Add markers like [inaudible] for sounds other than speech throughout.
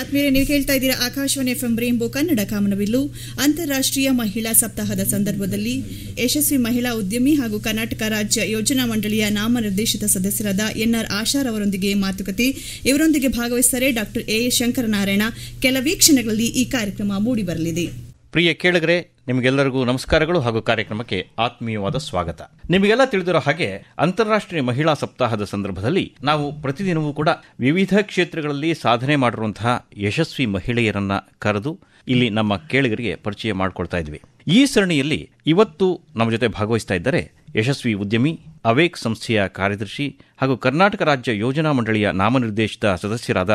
ಆತ್ಮೀಯ ನೀವು ಹೇಳ್ತಾ ಇದ್ದೀರಾ ಆಕಾಶವಾಣಿ ಎಫ್ ಎಂ ಕನ್ನಡ ಕಾಮನವಿಲ್ಲು ಅಂತಾರಾಷ್ಟ್ರೀಯ ಮಹಿಳಾ ಸಪ್ತಾಹದ ಸಂದರ್ಭದಲ್ಲಿ ಯಶಸ್ವಿ ಮಹಿಳಾ ಉದ್ಯಮಿ ಹಾಗೂ ಕರ್ನಾಟಕ ರಾಜ್ಯ ಯೋಜನಾ ಮಂಡಳಿಯ ನಾಮನಿರ್ದೇಶಿತ ಸದಸ್ಯರಾದ ಎನ್ಆರ್ ಆಶಾರ್ ಅವರೊಂದಿಗೆ ಮಾತುಕತೆ ಇವರೊಂದಿಗೆ ಭಾಗವಹಿಸಿದರೆ ಡಾಕ್ಟರ್ ಎಎ ಶಂಕರನಾರಾಯಣ ಕೆಲ ವೀಕ್ಷಣೆಗಳಲ್ಲಿ ಈ ಕಾರ್ಯಕ್ರಮ ಮೂಡಿಬರಲಿದೆ ಪ್ರಿಯ ನಿಮಗೆಲ್ಲರಿಗೂ ನಮಸ್ಕಾರಗಳು ಹಾಗೂ ಕಾರ್ಯಕ್ರಮಕ್ಕೆ ಆತ್ಮೀಯವಾದ ಸ್ವಾಗತ ನಿಮಗೆಲ್ಲ ತಿಳಿದಿರೋ ಹಾಗೆ ಅಂತಾರಾಷ್ಟ್ರೀಯ ಮಹಿಳಾ ಸಪ್ತಾಹದ ಸಂದರ್ಭದಲ್ಲಿ ನಾವು ಪ್ರತಿದಿನವೂ ಕೂಡ ವಿವಿಧ ಕ್ಷೇತ್ರಗಳಲ್ಲಿ ಸಾಧನೆ ಮಾಡಿರುವಂತಹ ಯಶಸ್ವಿ ಮಹಿಳೆಯರನ್ನ ಕರೆದು ಇಲ್ಲಿ ನಮ್ಮ ಕೇಳಿಗರಿಗೆ ಪರಿಚಯ ಮಾಡಿಕೊಳ್ತಾ ಇದ್ವಿ ಈ ಸರಣಿಯಲ್ಲಿ ಇವತ್ತು ನಮ್ಮ ಜೊತೆ ಭಾಗವಹಿಸ್ತಾ ಇದ್ದಾರೆ ಯಶಸ್ವಿ ಉದ್ಯಮಿ ಅವೇಕ್ ಸಂಸ್ಥೆಯ ಕಾರ್ಯದರ್ಶಿ ಹಾಗೂ ಕರ್ನಾಟಕ ರಾಜ್ಯ ಯೋಜನಾ ಮಂಡಳಿಯ ನಾಮನಿರ್ದೇಶಿತ ಸದಸ್ಯರಾದ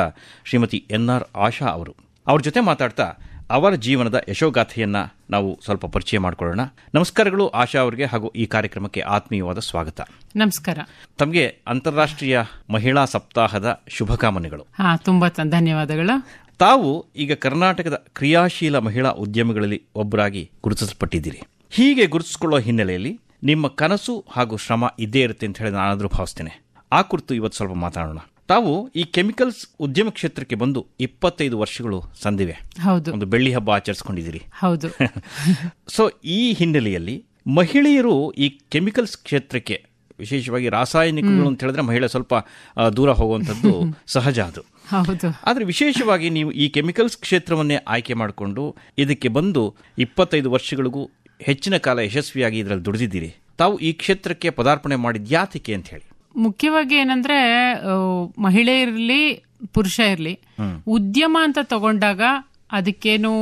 ಶ್ರೀಮತಿ ಎನ್ಆರ್ ಆಶಾ ಅವರು ಅವ್ರ ಜೊತೆ ಮಾತಾಡ್ತಾ ಅವರ ಜೀವನದ ಯಶೋಗಾಥೆಯನ್ನ ನಾವು ಸ್ವಲ್ಪ ಪರಿಚಯ ಮಾಡಿಕೊಳ್ಳೋಣ ನಮಸ್ಕಾರಗಳು ಆಶಾ ಅವರಿಗೆ ಹಾಗೂ ಈ ಕಾರ್ಯಕ್ರಮಕ್ಕೆ ಆತ್ಮೀಯವಾದ ಸ್ವಾಗತ ನಮಸ್ಕಾರ ತಮಗೆ ಅಂತಾರಾಷ್ಟ್ರೀಯ ಮಹಿಳಾ ಸಪ್ತಾಹದ ಶುಭಕಾಮನೆಗಳು ತುಂಬಾ ಧನ್ಯವಾದಗಳು ತಾವು ಈಗ ಕರ್ನಾಟಕದ ಕ್ರಿಯಾಶೀಲ ಮಹಿಳಾ ಉದ್ಯಮಿಗಳಲ್ಲಿ ಒಬ್ಬರಾಗಿ ಗುರುತಿಸಲ್ಪಟ್ಟಿದ್ದೀರಿ ಹೀಗೆ ಗುರುತಿಸಿಕೊಳ್ಳೋ ಹಿನ್ನೆಲೆಯಲ್ಲಿ ನಿಮ್ಮ ಕನಸು ಹಾಗೂ ಶ್ರಮ ಇದ್ದೇ ಇರುತ್ತೆ ಅಂತ ಹೇಳಿ ನಾನಾದರೂ ಭಾವಿಸ್ತೇನೆ ಆ ಕುರಿತು ಇವತ್ತು ಸ್ವಲ್ಪ ಮಾತಾಡೋಣ ತಾವು ಈ ಕೆಮಿಕಲ್ಸ್ ಉದ್ಯಮ ಕ್ಷೇತ್ರಕ್ಕೆ ಬಂದು ಇಪ್ಪತ್ತೈದು ವರ್ಷಗಳು ಸಂದಿವೆ ಹೌದು ಒಂದು ಬೆಳ್ಳಿ ಹಬ್ಬ ಆಚರಿಸ್ಕೊಂಡಿದ್ದೀರಿ ಹೌದು ಸೊ [laughs] ಈ ಹಿನ್ನೆಲೆಯಲ್ಲಿ ಮಹಿಳೆಯರು ಈ ಕೆಮಿಕಲ್ಸ್ ಕ್ಷೇತ್ರಕ್ಕೆ ವಿಶೇಷವಾಗಿ ರಾಸಾಯನಿಕಗಳು ಅಂತ ಹೇಳಿದ್ರೆ ಮಹಿಳೆ ಸ್ವಲ್ಪ ದೂರ ಹೋಗುವಂಥದ್ದು [laughs] ಸಹಜ ಅದು ಹೌದು ಆದರೆ ವಿಶೇಷವಾಗಿ ನೀವು ಈ ಕೆಮಿಕಲ್ಸ್ ಕ್ಷೇತ್ರವನ್ನೇ ಆಯ್ಕೆ ಮಾಡಿಕೊಂಡು ಇದಕ್ಕೆ ಬಂದು ಇಪ್ಪತ್ತೈದು ವರ್ಷಗಳಿಗೂ ಹೆಚ್ಚಿನ ಕಾಲ ಯಶಸ್ವಿಯಾಗಿ ಇದರಲ್ಲಿ ದುಡಿದಿದ್ದೀರಿ ತಾವು ಈ ಕ್ಷೇತ್ರಕ್ಕೆ ಪದಾರ್ಪಣೆ ಮಾಡಿದ್ಯಾತಿಕೆ ಅಂತ ಹೇಳಿ ಮುಖ್ಯವಾಗಿ ಏನಂದ್ರೆ ಮಹಿಳೆ ಇರಲಿ ಪುರುಷ ಇರಲಿ ಉದ್ಯಮ ಅಂತ ತಗೊಂಡಾಗ ಅದಕ್ಕೇನು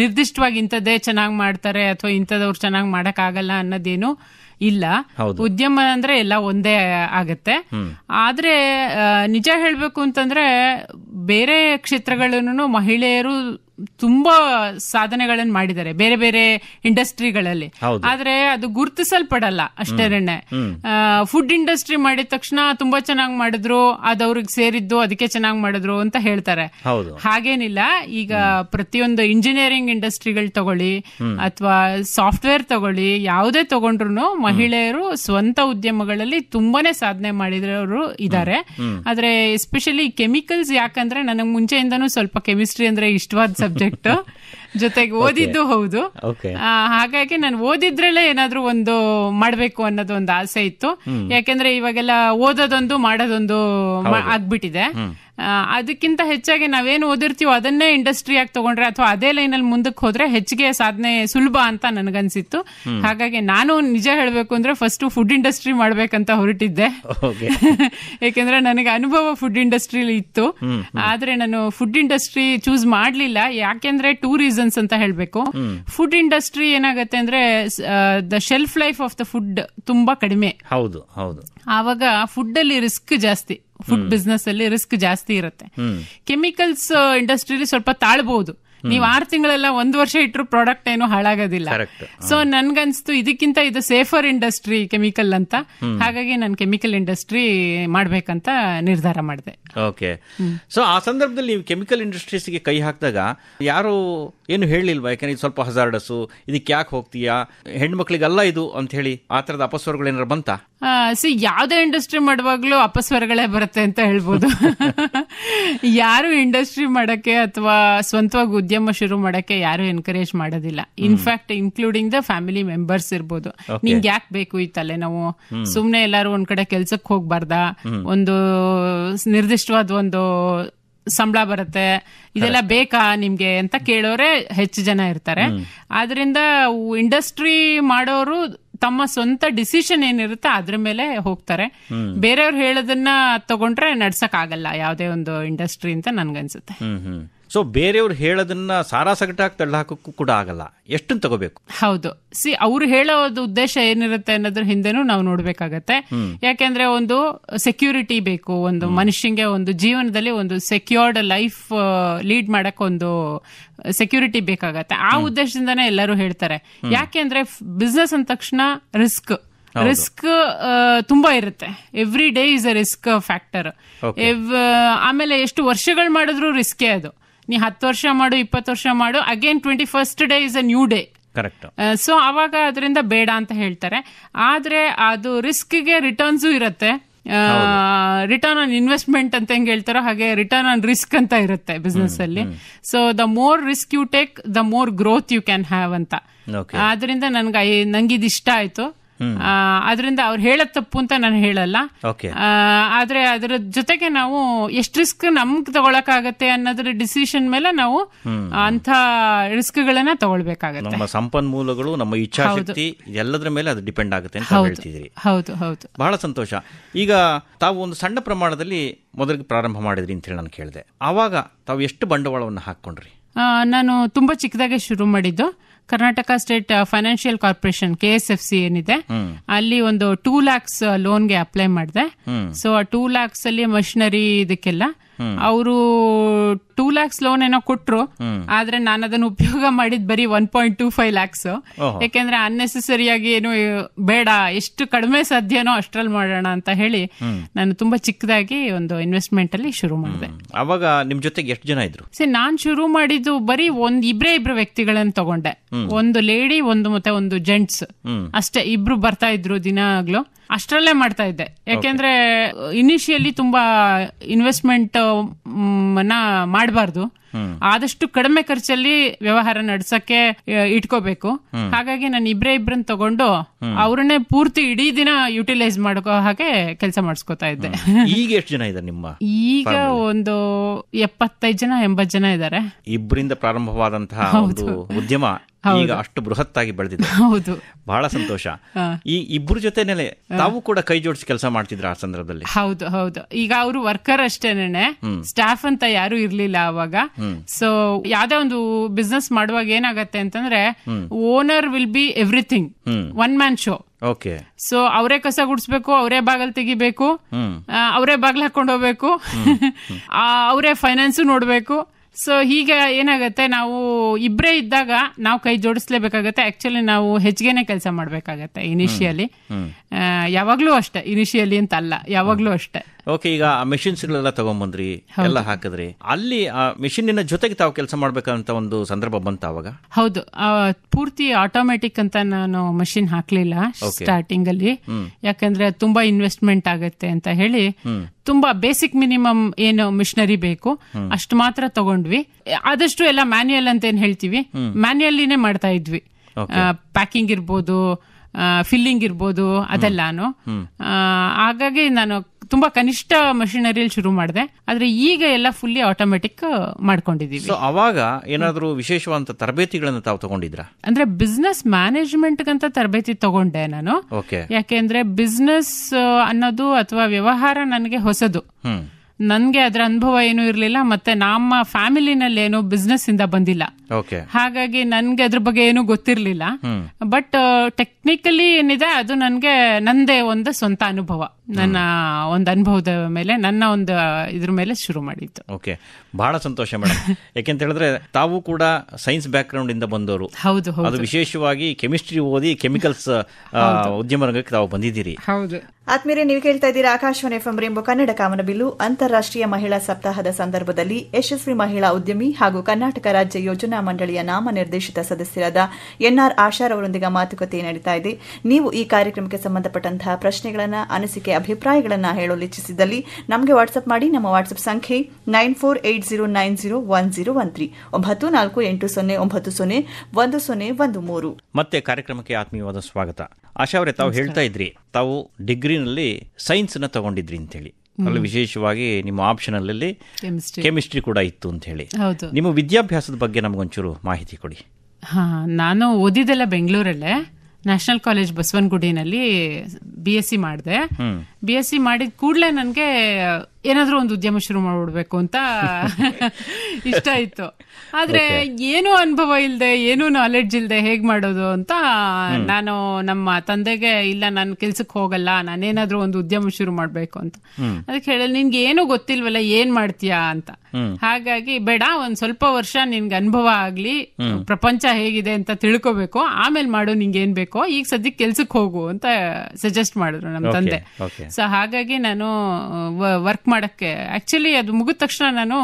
ನಿರ್ದಿಷ್ಟವಾಗಿ ಇಂಥದ್ದೇ ಚೆನ್ನಾಗಿ ಮಾಡ್ತಾರೆ ಅಥವಾ ಇಂಥದವ್ರು ಚೆನ್ನಾಗಿ ಆಗಲ್ಲ ಅನ್ನೋದೇನು ಇಲ್ಲ ಉದ್ಯಮ ಅಂದ್ರೆ ಎಲ್ಲ ಒಂದೇ ಆಗತ್ತೆ ಆದ್ರೆ ನಿಜ ಹೇಳಬೇಕು ಅಂತಂದ್ರೆ ಬೇರೆ ಕ್ಷೇತ್ರಗಳನ್ನು ಮಹಿಳೆಯರು ತುಂಬಾ ಸಾಧನೆಗಳನ್ನು ಮಾಡಿದ್ದಾರೆ ಬೇರೆ ಬೇರೆ ಇಂಡಸ್ಟ್ರಿಗಳಲ್ಲಿ ಆದ್ರೆ ಅದು ಗುರುತಿಸಲ್ಪಡಲ್ಲ ಅಷ್ಟೇನೆ ಫುಡ್ ಇಂಡಸ್ಟ್ರಿ ಮಾಡಿದ ತಕ್ಷಣ ತುಂಬಾ ಚೆನ್ನಾಗಿ ಮಾಡಿದ್ರು ಅವ್ರಿಗೆ ಸೇರಿದ್ದು ಅದಕ್ಕೆ ಚೆನ್ನಾಗಿ ಮಾಡಿದ್ರು ಅಂತ ಹೇಳ್ತಾರೆ ಹಾಗೇನಿಲ್ಲ ಈಗ ಪ್ರತಿಯೊಂದು ಇಂಜಿನಿಯರಿಂಗ್ ಇಂಡಸ್ಟ್ರಿಗಳು ತಗೊಳ್ಳಿ ಅಥವಾ ಸಾಫ್ಟ್ವೇರ್ ತಗೊಳ್ಳಿ ಯಾವುದೇ ತಗೊಂಡ್ರು ಮಹಿಳೆಯರು ಸ್ವಂತ ಉದ್ಯಮಗಳಲ್ಲಿ ತುಂಬಾನೇ ಸಾಧನೆ ಮಾಡಿದವರು ಇದ್ದಾರೆ ಆದ್ರೆ ಎಸ್ಪೆಷಲಿ ಕೆಮಿಕಲ್ಸ್ ಯಾಕಂದ್ರೆ ನನಗೆ ಮುಂಚೆಯಿಂದನೂ ಸ್ವಲ್ಪ ಕೆಮಿಸ್ಟ್ರಿ ಅಂದ್ರೆ ಇಷ್ಟವಾದ subject [laughs] ಜೊತೆಗೆ ಓದಿದ್ದು ಹೌದು ಹಾಗಾಗಿ ನಾನು ಓದಿದ್ರಲ್ಲೇ ಏನಾದ್ರೂ ಒಂದು ಮಾಡಬೇಕು ಅನ್ನೋದು ಒಂದು ಆಸೆ ಇತ್ತು ಯಾಕೆಂದ್ರೆ ಇವಾಗೆಲ್ಲ ಓದೋದೊಂದು ಮಾಡೋದೊಂದು ಆಗ್ಬಿಟ್ಟಿದೆ ಅದಕ್ಕಿಂತ ಹೆಚ್ಚಾಗಿ ನಾವೇನು ಓದಿರ್ತೀವೋ ಅದನ್ನೇ ಇಂಡಸ್ಟ್ರಿ ಆಗಿ ತಗೊಂಡ್ರೆ ಅಥವಾ ಅದೇ ಲೈನ್ ಅಲ್ಲಿ ಮುಂದಕ್ಕೆ ಹೋದ್ರೆ ಹೆಚ್ಚಿಗೆ ಸಾಧನೆ ಸುಲಭ ಅಂತ ನನಗನ್ಸಿತ್ತು ಹಾಗಾಗಿ ನಾನು ನಿಜ ಹೇಳಬೇಕು ಅಂದ್ರೆ ಫಸ್ಟ್ ಫುಡ್ ಇಂಡಸ್ಟ್ರಿ ಮಾಡ್ಬೇಕಂತ ಹೊರಟಿದ್ದೆ [laughs] ಯಾಕೆಂದ್ರೆ ನನಗೆ ಅನುಭವ ಫುಡ್ ಇಂಡಸ್ಟ್ರಿಲಿ ಇತ್ತು ಆದ್ರೆ ನಾನು ಫುಡ್ ಇಂಡಸ್ಟ್ರಿ ಚೂಸ್ ಮಾಡ್ಲಿಲ್ಲ ಯಾಕೆಂದ್ರೆ ಟೂರಿಸಂ ಅಂತ ಹೇಳಬೇಕು ಫುಡ್ ಇಂಡಸ್ಟ್ರಿ ಏನಾಗುತ್ತೆ ಅಂದ್ರೆ the shelf life of the food ತುಂಬಾ ಕಡಿಮೆ ಹೌದು ಹೌದು ಆವಾಗ ಫುಡ್ ಅಲ್ಲಿ ರಿಸ್ಕ್ ಜಾಸ್ತಿ ಫುಡ್ ಬಿಸ್ನೆಸ್ ಅಲ್ಲಿ ರಿಸ್ಕ್ ಜಾಸ್ತಿ ಇರುತ್ತೆ ಕೆಮಿಕಲ್ಸ್ ಇಂಡಸ್ಟ್ರಿಲಿ ಸ್ವಲ್ಪ ತಾಳ್ಬಹುದು ನೀವ್ ಆರ್ ತಿಂಗಳೆಲ್ಲ ಒಂದ್ ವರ್ಷ ಇಟ್ಟರು ಪ್ರಾಡಕ್ಟ್ ಏನು ಹಾಳಾಗೋದಿಲ್ಲ ಸೊ ನನ್ಗನ್ಸ್ತು ಇದಕ್ಕಿಂತ ಇದು ಸೇಫರ್ ಇಂಡಸ್ಟ್ರಿ ಕೆಮಿಕಲ್ ಅಂತ ಹಾಗಾಗಿ ನಾನು ಕೆಮಿಕಲ್ ಇಂಡಸ್ಟ್ರಿ ಮಾಡ್ಬೇಕಂತ ನಿರ್ಧಾರ ಮಾಡಿದೆ ಓಕೆ ಸೊ ಆ ಸಂದರ್ಭದಲ್ಲಿ ನೀವು ಕೆಮಿಕಲ್ ಇಂಡಸ್ಟ್ರೀಸ್ಗೆ ಕೈ ಹಾಕಿದಾಗ ಯಾರು ಏನು ಹೇಳಿಲ್ವಾ ಯಾಕಂದ್ರೆ ಇದು ಸ್ವಲ್ಪ ಹಜಾರ್ಡಸು ಇದಕ್ಕೆ ಯಾಕೆ ಹೋಗ್ತೀಯಾ ಹೆಣ್ಮಕ್ಳಿಗಲ್ಲ ಇದು ಅಂತ ಹೇಳಿ ಆ ತರದ ಅಪಸ್ವರಗಳು ಏನಾರು ಬಂತ ಸಿ ಯಾವುದೇ ಇಂಡಸ್ಟ್ರಿ ಮಾಡುವಾಗಲೂ ಅಪಸ್ವರಗಳೇ ಬರುತ್ತೆ ಅಂತ ಹೇಳ್ಬೋದು [laughs] ಯಾರು ಇಂಡಸ್ಟ್ರಿ ಮಾಡೋಕ್ಕೆ ಅಥವಾ ಸ್ವಂತವಾಗಿ ಉದ್ಯಮ ಶುರು ಮಾಡಕ್ಕೆ ಯಾರು ಎನ್ಕರೇಜ್ ಮಾಡೋದಿಲ್ಲ in fact including the family members ಇರ್ಬೋದು ನಿಂಗೆ ಯಾಕೆ ಬೇಕು ಈ ನಾವು ಸುಮ್ನೆ ಎಲ್ಲಾರು ಒಂದ್ ಕಡೆ ಕೆಲ್ಸಕ್ಕೆ ಹೋಗ್ಬಾರ್ದ ಒಂದು ನಿರ್ದಿಷ್ಟವಾದ ಒಂದು ಸಂಬಳ ಬರುತ್ತೆ ಇದೆಲ್ಲ ಬೇಕಾ ನಿಮ್ಗೆ ಅಂತ ಕೇಳೋರೆ ಹೆಚ್ಚು ಜನ ಇರ್ತಾರೆ ಆದ್ರಿಂದ ಇಂಡಸ್ಟ್ರಿ ಮಾಡೋರು ತಮ್ಮ ಸ್ವಂತ ಡಿಸಿಷನ್ ಏನಿರುತ್ತೆ ಅದ್ರ ಮೇಲೆ ಹೋಗ್ತಾರೆ ಬೇರೆಯವ್ರು ಹೇಳೋದನ್ನ ತಗೊಂಡ್ರೆ ನಡ್ಸಕ್ ಆಗಲ್ಲ ಯಾವುದೇ ಒಂದು ಇಂಡಸ್ಟ್ರಿ ಅಂತ ನನ್ಗನ್ಸುತ್ತೆ ಸೊ ಬೇರೆಯವ್ರು ಹೇಳೋದನ್ನ ಸಾರಾಸಗಟಾಗಿ ತಳ್ಳಹಾಕಕ್ಕೂ ಕೂಡ ಆಗಲ್ಲ ಎಷ್ಟು ತಗೋಬೇಕು ಹೌದು ಸಿ ಅವ್ರು ಹೇಳೋ ಉದ್ದೇಶ ಏನಿರುತ್ತೆ ಅನ್ನೋದ್ರ ಹಿಂದೆನೂ ನಾವು ನೋಡ್ಬೇಕಾಗತ್ತೆ ಯಾಕೆಂದ್ರೆ ಒಂದು ಸೆಕ್ಯೂರಿಟಿ ಬೇಕು ಒಂದು ಮನುಷ್ಯಂಗೆ ಒಂದು ಜೀವನದಲ್ಲಿ ಒಂದು ಸೆಕ್ಯೂರ್ಡ್ ಲೈಫ್ ಲೀಡ್ ಮಾಡಕ್ ಒಂದು ಸೆಕ್ಯೂರಿಟಿ ಬೇಕಾಗತ್ತೆ ಆ ಉದ್ದೇಶದಿಂದನೇ ಎಲ್ಲರೂ ಹೇಳ್ತಾರೆ ಯಾಕೆಂದ್ರೆ ಬಿಸ್ನೆಸ್ ಅಂದ ತಕ್ಷಣ ರಿಸ್ಕ್ ರಿಸ್ಕ್ ತುಂಬಾ ಇರುತ್ತೆ every day is a risk factor ಆಮೇಲೆ ಎಷ್ಟು ವರ್ಷಗಳು ಮಾಡಿದ್ರು ರಿಸ್ಕೇ ಅದು ನೀ ಹತ್ತು ವರ್ಷ ಮಾಡು ಇಪ್ಪತ್ತು ವರ್ಷ ಮಾಡು again twenty first day is a new day correct so ಅವಾಗ ಅದರಿಂದ ಬೇಡ ಅಂತ ಹೇಳ್ತಾರೆ ಆದ್ರೆ ಅದು ಗೆ ರಿಟರ್ನ್ಸ್ ಇರುತ್ತೆ ರಿಟರ್ನ್ ಆನ್ ಇನ್ವೆಸ್ಟ್ಮೆಂಟ್ ಅಂತ ಹೆಂಗ್ ಹೇಳ್ತಾರೋ ಹಾಗೆ ರಿಟರ್ನ್ ಆನ್ ರಿಸ್ಕ್ ಅಂತ ಇರುತ್ತೆ ಬಿಸ್ನೆಸ್ ಅಲ್ಲಿ so the more risk you take the more growth you can have ಅಂತ ಆದ್ರಿಂದ ನನ್ಗೆ ನಂಗೆ ಇಷ್ಟ ಆಯ್ತು ಅದರಿಂದ ಅವ್ರು ಹೇಳೋದ್ ತಪ್ಪು ಅಂತ ನಾನು ಹೇಳಲ್ಲ ಆದ್ರೆ ಅದರ ಜೊತೆಗೆ ನಾವು ಎಷ್ಟು ರಿಸ್ಕ್ ನಮ್ಗೆ ತಗೊಳಕಾಗತ್ತೆ ಅನ್ನೋದ್ರ ಡಿಸಿಷನ್ ಮೇಲೆ ನಾವು ಅಂತ ರಿಸ್ಕ್ ಗಳನ್ನ ತಗೊಳ್ಬೇಕಾಗತ್ತೆ ನಮ್ಮ ಸಂಪನ್ಮೂಲಗಳು ನಮ್ಮ ಇಚ್ಛಾಶಕ್ತಿ ಎಲ್ಲದರ ಮೇಲೆ ಅದು ಡಿಪೆಂಡ್ ಆಗುತ್ತೆ ಅಂತ ಹೇಳ್ತಿದ್ರಿ ಹೌದು ಹೌದು ಬಹಳ ಸಂತೋಷ ಈಗ ತಾವು ಒಂದು ಸಣ್ಣ ಪ್ರಮಾಣದಲ್ಲಿ ಮೊದಲಿಗೆ ಪ್ರಾರಂಭ ಮಾಡಿದ್ರಿ ಅಂತ ಹೇಳಿ ನಾನು ಕೇಳಿದೆ ಆವಾಗ ತಾವು ಎಷ್ಟು ಬಂಡವಾಳವನ್ನು ಹಾಕೊಂಡ್ರಿ ನಾನು ತುಂಬಾ ಚಿಕ್ಕದಾಗೆ ಶುರು ಮಾಡಿದ್ದು Karnataka state financial corporation K S F C ಏನಿದೆ ಅಲ್ಲಿ ಒಂದು ಟೂ ಲ್ಯಾಕ್ಸ್ ಲೋನ್ಗೆ ಅಪ್ಲೈ ಮಾಡಿದೆ ಸೊ ಆ ಟೂ ಲ್ಯಾಕ್ಸ್ ಅಲ್ಲಿ ಮಷಿನರಿ ಇದಕ್ಕೆಲ್ಲ ಅವರು ಟೂ ಲ್ಯಾಕ್ಸ್ ಲೋನ್ ಏನೋ ಕೊಟ್ರು ಆದ್ರೆ ನಾನು ಅದನ್ನು ಉಪಯೋಗ ಮಾಡಿದ್ ಬರೀ one point two five lakhs ಯಾಕೆಂದ್ರೆ ಅನ್ನೆಸೆಸರಿಯಾಗಿ ಏನು ಬೇಡ ಎಷ್ಟು ಕಡಿಮೆ ಸಾಧ್ಯನೋ ಅಷ್ಟ್ರಲ್ಲಿ ಮಾಡೋಣ ಅಂತ ಹೇಳಿ ನಾನು ತುಂಬಾ ಚಿಕ್ಕದಾಗಿ ಒಂದು ಇನ್ವೆಸ್ಟ್ಮೆಂಟ್ ಅಲ್ಲಿ ಶುರು ಮಾಡಿದೆ ಅವಾಗ ನಿಮ್ ಜೊತೆಗೆ ಎಷ್ಟು ಜನ ಇದ್ರು ಸರಿ ನಾನ್ ಶುರು ಮಾಡಿದ್ದು ಬರೀ ಒಂದ್ ಇಬ್ರೇ ಇಬ್ರು ವ್ಯಕ್ತಿಗಳನ್ನ ತಗೊಂಡೆ ಒಂದು ಲೇಡಿ ಒಂದು ಮತ್ತೆ ಒಂದು ಜೆಂಟ್ಸ್ ಅಷ್ಟೇ ಇಬ್ರು ಬರ್ತಾ ಇದ್ರು ದಿನಾಗ್ಲೂ ಅಷ್ಟರಲ್ಲೇ ಮಾಡ್ತಾ ಇದ್ದೆ ಯಾಕೆಂದ್ರೆ ಇನಿಷಿಯಲಿ ತುಂಬಾ ಇನ್ವೆಸ್ಟ್ಮೆಂಟ್ ಮಾಡಬಾರ್ದು ಆದಷ್ಟು ಕಡಿಮೆ ಖರ್ಚಲ್ಲಿ ವ್ಯವಹಾರ ನಡ್ಸಕ್ಕೆ ಇಟ್ಕೋಬೇಕು ಹಾಗಾಗಿ ನಾನು ಇಬ್ರೇ ಇಬ್ರನ್ನ ತಗೊಂಡು ಅವ್ರನ್ನೇ ಪೂರ್ತಿ ಇಡೀ ದಿನ ಯುಟಿಲೈಸ್ ಮಾಡ್ಕೋ ಹಾಗೆ ಕೆಲಸ ಮಾಡಿಸ್ಕೋತಾ ಇದ್ದೆ ಈಗ ಎಷ್ಟು ಜನ ಇದ್ದಾರೆ ನಿಮ್ಮ [laughs] ಈಗ ಒಂದು ಎಪ್ಪತ್ತೈದು ಜನ ಎಂಬತ್ ಜನ ಇದ್ದಾರೆ ಇಬ್ಬರಿಂದ ಪ್ರಾರಂಭವಾದಂತಹ ಉದ್ಯಮ ಈಗ ಅಷ್ಟು ಬೃಹತ್ತಾಗಿ ಬೆಳೆದಿದೆ ಹೌದು ಬಹಳ ಸಂತೋಷ ಈ ಇಬ್ಬರ ಜೊತೆನೇ ತಾವು ಕೂಡ ಕೈ ಜೋಡಿಸಿ ಕೆಲಸ ಮಾಡ್ತಿದ್ರು ಆ ಸಂದರ್ಭದಲ್ಲಿ ಹೌದು ಹೌದು ಈಗ ಅವರು ವರ್ಕರ್ ಅಷ್ಟೇನೆ ಸ್ಟಾಫ್ ಅಂತ ಯಾರು ಇರ್ಲಿಲ್ಲ ಅವಾಗ ಸೊ ಯಾವ್ದೇ ಒಂದು ಬಿಸ್ನೆಸ್ ಮಾಡುವಾಗ ಏನಾಗತ್ತೆ ಅಂತಂದ್ರೆ owner will be everything one man show okay so ಅವರೇ ಕಸ ಗುಡಿಸ್ಬೇಕು ಅವರೇ ಬಾಗಲ್ ತೆಗಿಬೇಕು ಅವರೇ ಬಾಗ್ಲ ಹಾಕೊಂಡು ಹೋಗ್ಬೇಕು [laughs] ಅವರೇ ಫೈನಾನ್ಸ್ ನೋಡ್ಬೇಕು ಸೊ ಹೀಗೆ ಏನಾಗುತ್ತೆ ನಾವು ಇಬ್ಬರೇ ಇದ್ದಾಗ ನಾವು ಕೈ ಜೋಡಿಸ್ಲೇಬೇಕಾಗತ್ತೆ ಆಕ್ಚುಲಿ ನಾವು ಹೆಚ್ಚಿಗೆನೆ ಕೆಲಸ ಮಾಡ್ಬೇಕಾಗತ್ತೆ ಇನಿಷಿಯಲಿ ಯಾವಾಗ್ಲೂ ಅಷ್ಟೆ ಇನಿಷಿಯಲಿ ಅಂತ ಅಲ್ಲ ಯಾವಾಗ್ಲೂ ಅಷ್ಟೇ ಓಕೆ ಈಗ ಆ ಎಲ್ಲ ತಗೊಂಬಂದ್ರಿ ಎಲ್ಲ ಹಾಕಿದ್ರಿ ಅಲ್ಲಿ ಆ ಮೆಷಿನ್ನಿನ ಜೊತೆಗೆ ತಾವು ಕೆಲಸ ಮಾಡ್ಬೇಕಂತ ಒಂದು ಸಂದರ್ಭ ಬಂತ ಅವಾಗ ಹೌದು ಪೂರ್ತಿ ಆಟೋಮ್ಯಾಟಿಕ್ ಅಂತ ನಾನು ಮೆಷಿನ್ ಹಾಕ್ಲಿಲ್ಲ ಸ್ಟಾರ್ಟಿಂಗ್ ಅಲ್ಲಿ ಯಾಕಂದ್ರೆ ತುಂಬಾ ಇನ್ವೆಸ್ಟ್ಮೆಂಟ್ ಆಗತ್ತೆ ಅಂತ ಹೇಳಿ ತುಂಬಾ ಬೇಸಿಕ್ ಮಿನಿಮಮ್ ಏನು ಮಿಷನರಿ ಬೇಕು ಅಷ್ಟು ಮಾತ್ರ ತಗೊಂಡ್ವಿ ಆದಷ್ಟು ಎಲ್ಲ ಮ್ಯಾನ್ಯಲ್ ಅಂತ ಏನ್ ಹೇಳ್ತೀವಿ ಮ್ಯಾನ್ಯಲ್ಲಿನೇ ಮಾಡ್ತಾ ಇದ್ವಿ ಪ್ಯಾಕಿಂಗ್ ಇರ್ಬೋದು ಫಿಲ್ಲಿಂಗ್ ಇರ್ಬೋದು ಅದೆಲ್ಲಾನು ಹಾಗಾಗಿ ನಾನು ತುಂಬಾ ಕನಿಷ್ಠ ಮಷಿನರಿಯಲ್ಲಿ ಶುರು ಮಾಡಿದೆ ಆದ್ರೆ ಈಗ ಎಲ್ಲ ಫುಲ್ಲಿ ಆಟೋಮೆಟಿಕ್ ಮಾಡ್ಕೊಂಡಿದೀವಿ ಅವಾಗ ಏನಾದರೂ ವಿಶೇಷವಾದ ತರಬೇತಿಗಳನ್ನ ತಾವು ತಗೊಂಡಿದ್ರ ಅಂದ್ರೆ ಬಿಸ್ನೆಸ್ ಮ್ಯಾನೇಜ್ಮೆಂಟ್ ಅಂತ ತರಬೇತಿ ತಗೊಂಡೆ ನಾನು ಯಾಕೆಂದ್ರೆ ಬಿಸ್ನೆಸ್ ಅನ್ನೋದು ಅಥವಾ ವ್ಯವಹಾರ ನನಗೆ ಹೊಸದು ನನ್ಗೆ ಅದ್ರ ಅನುಭವ ಏನೂ ಇರಲಿಲ್ಲ ಮತ್ತೆ ನಮ್ಮ ಫ್ಯಾಮಿಲಿನಲ್ಲಿ ಏನು ಬಿಸ್ನೆಸ್ ಇಂದ ಬಂದಿಲ್ಲ ಹಾಗಾಗಿ ನನ್ಗೆ ಅದ್ರ ಬಗ್ಗೆ ಏನು ಗೊತ್ತಿರ್ಲಿಲ್ಲ ಬಟ್ ಟೆಕ್ನಿಕಲಿ uh, ಏನಿದೆ ಅದು ನನ್ಗೆ ನಂದೇ ಒಂದು ಸ್ವಂತ ಅನುಭವ ನನ್ನ ಒಂದು ಅನುಭವದ ಮೇಲೆ ನನ್ನ ಒಂದು ಇದ್ರ ಮೇಲೆ ಶುರು ಮಾಡಿತ್ತು ಓಕೆ ಬಹಳ ಸಂತೋಷ ಮೇಡಮ್ ಯಾಕೆಂತ ಹೇಳಿದ್ರೆ ತಾವು ಕೂಡ ಸೈನ್ಸ್ ಬ್ಯಾಕ್ ಗ್ರೌಂಡ್ ಇಂದ ಬಂದವರು ಹೌದು ಅದು ವಿಶೇಷವಾಗಿ ಕೆಮಿಸ್ಟ್ರಿ ಓದಿ ಕೆಮಿಕಲ್ಸ್ ಉದ್ಯಮ ರಂಗಕ್ಕೆ ತಾವು ಬಂದಿದ್ದೀರಿ ಹೌದು ಆತ್ಮೀರೆ ನೀವು ಕೇಳ್ತಾ ಇದ್ದೀರಾ ಆಕಾಶವಾಣಿ ಎಫ್ ರೇಂಬೋ ಕನ್ನಡ ಕಾಮನಬಿಲ್ಲು ಅಂತಾರಾಷ್ಟ್ರೀಯ ಮಹಿಳಾ ಸಪ್ತಾಹದ ಸಂದರ್ಭದಲ್ಲಿ ಯಶಸ್ವಿ ಮಹಿಳಾ ಉದ್ಯಮಿ ಹಾಗೂ ಕರ್ನಾಟಕ ರಾಜ್ಯ ಯೋಜನೆ ಮಂಡಳಿಯ ಮಂಡಳಿಯ ನಿರ್ದೇಶಿತ ಸದಸ್ಯರಾದ ಎನ್ಆರ್ ಆಶಾರ್ ಅವರೊಂದಿಗೆ ಮಾತುಕತೆ ನಡೀತಾ ಇದೆ ನೀವು ಈ ಕಾರ್ಯಕ್ರಮಕ್ಕೆ ಸಂಬಂಧಪಟ್ಟಂತಹ ಪ್ರಶ್ನೆಗಳನ್ನು ಅನಿಸಿಕೆ ಅಭಿಪ್ರಾಯಗಳನ್ನು ಹೇಳಲು ಇಚ್ಛಿಸಿದಲ್ಲಿ ನಮಗೆ ವಾಟ್ಸ್ಆಪ್ ಮಾಡಿ ನಮ್ಮ ವಾಟ್ಸ್ಆಪ್ ಸಂಖ್ಯೆ nine four eight zero nine zero one zero one three ಒಂಬತ್ತು ನಾಲ್ಕು ಎಂಟು ಸೊನ್ನೆ ಒಂಬತ್ತು ಸೊನ್ನೆ ಒಂದು ಸೊನ್ನೆ ಒಂದು ಮೂರು ಮತ್ತೆ ಕಾರ್ಯಕ್ರಮಕ್ಕೆ ಆತ್ಮೀಯವಾದ ಸ್ವಾಗತ ಆಶಾ ಅವರೇ ತಾವು ಹೇಳ್ತಾ ಇದ್ರಿ ತಾವು ಡಿಗ್ರಿನಲ್ಲಿ ಸೈನ್ಸ್ ನ ತಗೊಂಡಿದ್ರಿ ಅಂತೇಳಿ ಅಲ್ಲಿ ವಿಶೇಷವಾಗಿ ನಿಮ್ಮ ಆಪ್ಷನಲ್ಲಿ ಕೆಮಿಸ್ಟ್ರಿ ಕೂಡ ಇತ್ತು ಅಂತ ಹೇಳಿ ನಿಮ್ಮ ವಿದ್ಯಾಭ್ಯಾಸದ ಬಗ್ಗೆ ನಮಗೊಂಚೂರು ಮಾಹಿತಿ ಕೊಡಿ ಹಾ ನಾನು ಓದಿದ್ದೆಲ್ಲ ಬೆಂಗಳೂರಲ್ಲೇ ನ್ಯಾಷನಲ್ ಕಾಲೇಜ್ ಬಸವನಗುಡಿನಲ್ಲಿ ಬಿ ಎಸ್ ಸಿ ಮಾಡಿದೆ ಬಿ ಎಸ್ ಸಿ ಮಾಡಿದ ಕೂಡಲೇ ನನಗೆ ಏನಾದರೂ ಒಂದು ಉದ್ಯಮ ಶುರು ಮಾಡಿಬಿಡ್ಬೇಕು ಅಂತ [laughs] ಇಷ್ಟ ಇತ್ತು ಆದ್ರೆ ಏನು ಅನುಭವ ಇಲ್ಲದೆ ಏನು ನಾಲೆಡ್ಜ್ ಇಲ್ಲದೆ ಹೇಗ್ ಮಾಡೋದು ಅಂತ ನಾನು ನಮ್ಮ ತಂದೆಗೆ ಇಲ್ಲ ನಾನು ಕೆಲ್ಸಕ್ಕೆ ಹೋಗಲ್ಲ ನಾನೇನಾದ್ರೂ ಒಂದು ಉದ್ಯಮ ಶುರು ಮಾಡ್ಬೇಕು ಅಂತ ಅದಕ್ಕೆ ಹೇಳಿ ನಿನ್ಗೆ ಏನು ಗೊತ್ತಿಲ್ವಲ್ಲ ಏನ್ ಮಾಡ್ತೀಯಾ ಅಂತ ಹಾಗಾಗಿ ಬೇಡ ಒಂದ್ ಸ್ವಲ್ಪ ವರ್ಷ ನಿನ್ಗೆ ಅನುಭವ ಆಗ್ಲಿ ಪ್ರಪಂಚ ಹೇಗಿದೆ ಅಂತ ತಿಳ್ಕೋಬೇಕು ಆಮೇಲೆ ಮಾಡು ನಿಂಗೆ ಏನ್ ಬೇಕೋ ಈಗ ಸದ್ಯಕ್ಕೆ ಕೆಲ್ಸಕ್ಕೆ ಹೋಗು ಅಂತ ಸಜೆಸ್ಟ್ ಮಾಡಿದ್ರು ನಮ್ಮ ತಂದೆ ಸೊ ಹಾಗಾಗಿ ನಾನು ವರ್ಕ್ ಮಾಡಕ್ಕೆ ಆಕ್ಚುಲಿ ಅದು ಮುಗಿದ ತಕ್ಷಣ ನಾನು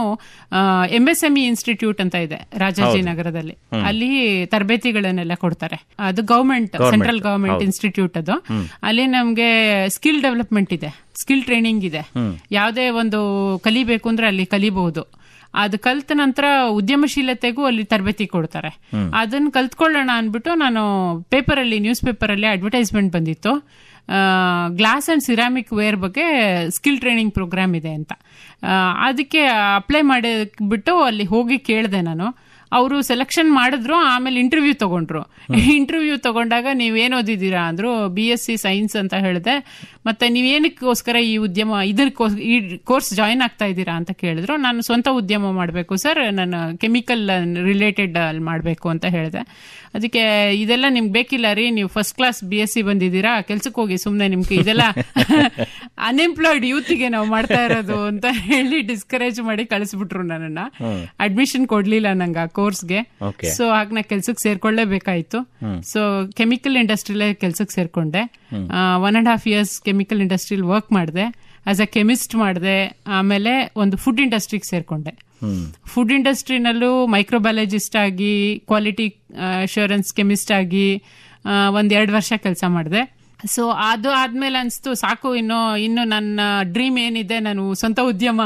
ಎಂ ಎಸ್ ಎಂ ಇನ್ಸ್ಟಿಟ್ಯೂಟ್ ಅಂತ ಇದೆ ರಾಜಾಜಿನಗರದಲ್ಲಿ ಅಲ್ಲಿ ತರಬೇತಿಗಳನ್ನೆಲ್ಲ ಕೊಡ್ತಾರೆ ಅದು ಗೌರ್ಮೆಂಟ್ ಸೆಂಟ್ರಲ್ ಗವರ್ಮೆಂಟ್ ಇನ್ಸ್ಟಿಟ್ಯೂಟ್ ಅದು ಅಲ್ಲಿ ನಮ್ಗೆ ಸ್ಕಿಲ್ ಡೆವಲಪ್ಮೆಂಟ್ ಇದೆ ಸ್ಕಿಲ್ ಟ್ರೈನಿಂಗ್ ಇದೆ ಯಾವುದೇ ಒಂದು ಕಲಿಬೇಕು ಅಂದ್ರೆ ಅಲ್ಲಿ ಕಲಿಬಹುದು ಅದು ಕಲ್ತ ನಂತರ ಉದ್ಯಮಶೀಲತೆಗೂ ಅಲ್ಲಿ ತರಬೇತಿ ಕೊಡ್ತಾರೆ ಅದನ್ನ ಕಲ್ತ್ಕೊಳ್ಳೋಣ ಅಂದ್ಬಿಟ್ಟು ನಾನು ಪೇಪರ್ ಅಲ್ಲಿ ನ್ಯೂಸ್ ಪೇಪರ್ ಅಲ್ಲಿ ಅಡ್ವರ್ಟೈಸ್ಮೆಂಟ್ ಬಂದಿತ್ತು ಗ್ಲಾಸ್ ಆ್ಯಂಡ್ ಸಿರಾಮಿಕ್ ವೇರ್ ಬಗ್ಗೆ ಸ್ಕಿಲ್ ಟ್ರೈನಿಂಗ್ ಪ್ರೋಗ್ರಾಮ್ ಇದೆ ಅಂತ ಅದಕ್ಕೆ ಅಪ್ಲೈ ಮಾಡಿಬಿಟ್ಟು ಬಿಟ್ಟು ಅಲ್ಲಿ ಹೋಗಿ ಕೇಳಿದೆ ನಾನು ಅವರು ಸೆಲೆಕ್ಷನ್ ಮಾಡಿದ್ರು ಆಮೇಲೆ ಇಂಟರ್ವ್ಯೂ ತಗೊಂಡ್ರು ಇಂಟರ್ವ್ಯೂ ತಗೊಂಡಾಗ ನೀವೇನು ಓದಿದ್ದೀರಾ ಅಂದರು ಬಿ ಎಸ್ ಸಿ ಸೈನ್ಸ್ ಅಂತ ಹೇಳಿದೆ ಮತ್ತು ನೀವೇನಕ್ಕೋಸ್ಕರ ಈ ಉದ್ಯಮ ಇದಕ್ಕೋ ಈ ಕೋರ್ಸ್ ಜಾಯಿನ್ ಆಗ್ತಾ ಇದ್ದೀರಾ ಅಂತ ಕೇಳಿದ್ರು ನಾನು ಸ್ವಂತ ಉದ್ಯಮ ಮಾಡಬೇಕು ಸರ್ ನಾನು ಕೆಮಿಕಲ್ ರಿಲೇಟೆಡ್ ಅಲ್ಲಿ ಮಾಡಬೇಕು ಅಂತ ಹೇಳಿದೆ ಅದಕ್ಕೆ ಇದೆಲ್ಲ ನಿಮ್ಗೆ ಬೇಕಿಲ್ಲ ರೀ ನೀವು first class B S C ಬಂದಿದ್ದೀರಾ ಕೆಲ್ಸಕ್ಕೆ ಹೋಗಿ ಸುಮ್ಮನೆ ನಿಮ್ಗೆ ಇದೆಲ್ಲ ಅನ್ಎಂಪ್ಲಾಯ್ಡ್ [laughs] ಯೂತ್ಗೆ ನಾವು ಮಾಡ್ತಾ ಇರೋದು ಅಂತ ಹೇಳಿ ಡಿಸ್ಕರೇಜ್ ಮಾಡಿ ಕಳಿಸ್ಬಿಟ್ರು ನನ್ನನ್ನ ಅಡ್ಮಿಷನ್ ಕೊಡ್ಲಿಲ್ಲ ನಂಗೆ ಆ ಕೋರ್ಸ್ಗೆ ಸೊ ಆಗ ನಾ ಕೆಲ್ಸಕ್ಕೆ ಸೇರ್ಕೊಳ್ಳೇಬೇಕಾಯ್ತು ಸೊ ಕೆಮಿಕಲ್ ಇಂಡಸ್ಟ್ರಿಲೇ ಕೆಲ್ಸಕ್ಕೆ ಸೇರ್ಕೊಂಡೆ one and half years chemical ಇಂಡಸ್ಟ್ರಿಲಿ ವರ್ಕ್ ಮಾಡಿದೆ ಆಸ್ ಅ ಕೆಮಿಸ್ಟ್ ಮಾಡಿದೆ ಆಮೇಲೆ ಒಂದು ಫುಡ್ ಇಂಡಸ್ಟ್ರಿಗೆ ಸೇರ್ಕೊಂಡೆ ಫುಡ್ ಇಂಡಸ್ಟ್ರಿನಲ್ಲೂ ಮೈಕ್ರೋಬಯಾಲಜಿಸ್ಟ್ ಆಗಿ ಕ್ವಾಲಿಟಿ ಅಶ್ಯೂರೆನ್ಸ್ ಕೆಮಿಸ್ಟ್ ಆಗಿ ಒಂದೆರಡು ವರ್ಷ ಕೆಲಸ ಮಾಡಿದೆ ಸೊ ಅದು ಆದ್ಮೇಲೆ ಅನ್ಸ್ತು ಸಾಕು ಇನ್ನು ಇನ್ನು ನನ್ನ ಡ್ರೀಮ್ ಏನಿದೆ ನಾನು ಸ್ವಂತ ಉದ್ಯಮ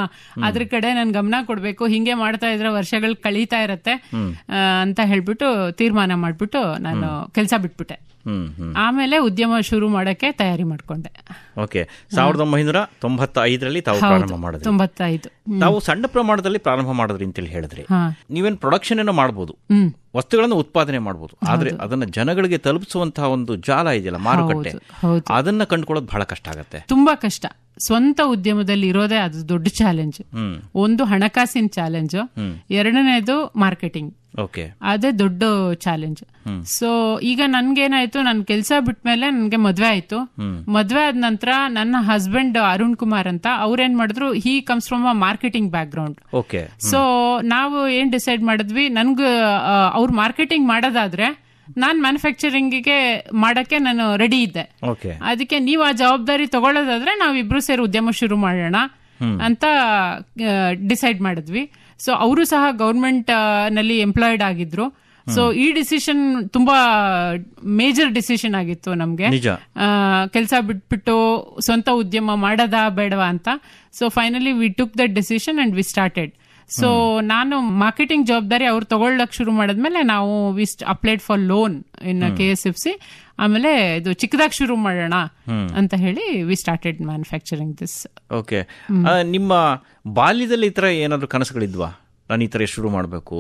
ಅದ್ರ ಕಡೆ ನನ್ ಗಮನ ಕೊಡಬೇಕು ಹಿಂಗೆ ಮಾಡ್ತಾ ಇದ್ರೆ ವರ್ಷಗಳು ಕಳೀತಾ ಇರತ್ತೆ ಅಂತ ಹೇಳ್ಬಿಟ್ಟು ತೀರ್ಮಾನ ಮಾಡ್ಬಿಟ್ಟು ನಾನು ಕೆಲಸ ಬಿಟ್ಬಿಟ್ಟೆ ಆಮೇಲೆ ಉದ್ಯಮ ಶುರು ಮಾಡಕ್ಕೆ ತಯಾರಿ ಮಾಡ್ಕೊಂಡೆ ಓಕೆ ಸಾವಿರದ ಒಂಬೈನೂರ ತೊಂಬತ್ತೈದರಲ್ಲಿ ತಾವು ಪ್ರಾರಂಭ ಸಣ್ಣ ಪ್ರಮಾಣದಲ್ಲಿ ಪ್ರಾರಂಭ ಮಾಡಿದ್ರಿ ಅಂತ ಹೇಳಿದ್ರಿ ನೀವೇನು ಪ್ರೊಡಕ್ಷನ್ ಏನೋ ಮಾಡಬಹುದು ವಸ್ತುಗಳನ್ನು ಉತ್ಪಾದನೆ ಮಾಡ್ಬೋದು ಆದ್ರೆ ಅದನ್ನ ಜನಗಳಿಗೆ ತಲುಪಿಸುವಂತಹ ಒಂದು ಜಾಲ ಇದೆಯಲ್ಲ ಮಾರುಕಟ್ಟೆ ಅದನ್ನ ಕಂಡುಕೊಳ್ಳೋದು ಬಹಳ ಕಷ್ಟ ಆಗುತ್ತೆ ತುಂಬಾ ಕಷ್ಟ ಸ್ವಂತ ಉದ್ಯಮದಲ್ಲಿ ಇರೋದೇ ಅದು ದೊಡ್ಡ ಚಾಲೆಂಜ್ ಒಂದು ಹಣಕಾಸಿನ ಚಾಲೆಂಜ್ ಎರಡನೇದು ಮಾರ್ಕೆಟಿಂಗ್ ಅದೇ ದೊಡ್ಡ ಚಾಲೆಂಜ್ ಸೊ ಈಗ ಏನಾಯ್ತು ನನ್ನ ಕೆಲಸ ಬಿಟ್ಮೇಲೆ ನನ್ಗೆ ಮದ್ವೆ ಆಯ್ತು ಮದ್ವೆ ಆದ ನಂತರ ನನ್ನ ಹಸ್ಬೆಂಡ್ ಅರುಣ್ ಕುಮಾರ್ ಅಂತ ಅವ್ರೇನ್ ಮಾಡಿದ್ರು he comes from a marketing background so ನಾವು ಏನ್ ಡಿಸೈಡ್ ಮಾಡಿದ್ವಿ ನನ್ಗ ಅವ್ರ ಮಾರ್ಕೆಟಿಂಗ್ ಮಾಡೋದಾದ್ರೆ ನಾನ್ ಗೆ ಮಾಡಕ್ಕೆ ನಾನು ರೆಡಿ ಇದ್ದೆ ಅದಕ್ಕೆ ನೀವು ಆ ಜವಾಬ್ದಾರಿ ತಗೊಳ್ಳೋದಾದ್ರೆ ನಾವಿಬ್ರು ಸೇರಿ ಉದ್ಯಮ ಶುರು ಮಾಡೋಣ ಅಂತ ಡಿಸೈಡ್ ಮಾಡಿದ್ವಿ ಸೊ ಅವರು ಸಹ ಗೌರ್ಮೆಂಟ್ ನಲ್ಲಿ ಎಂಪ್ಲಾಯ್ಡ್ ಆಗಿದ್ರು ಸೊ ಈ ಡಿಸಿಷನ್ ತುಂಬಾ ಮೇಜರ್ ಡಿಸಿಷನ್ ಆಗಿತ್ತು ನಮ್ಗೆ ಕೆಲಸ ಬಿಟ್ಬಿಟ್ಟು ಸ್ವಂತ ಉದ್ಯಮ ಮಾಡದಾ ಬೇಡವಾ ಅಂತ so finally we took that decision and we started so ನಾನು ಮಾರ್ಕೆಟಿಂಗ್ ಜವಾಬ್ದಾರಿ ಅವ್ರು ತಗೊಳ್ಳಕ್ ಶುರು ಮಾಡಿದ್ಮೇಲೆ ನಾವು ವಿಸ್ಟ್ applied for loan in K S F C ಆಮೇಲೆ ಇದು ಚಿಕ್ಕದಾಗಿ ಶುರು ಮಾಡೋಣ ಅಂತ ಹೇಳಿ we started manufacturing this okay ನಿಮ್ಮ ಬಾಲ್ಯದಲ್ಲಿ ಈ ತರ ಏನಾದ್ರು ಕನಸುಗಳಿದ್ವಾ ನಾನು ಈ ತರ ಶುರು ಮಾಡಬೇಕು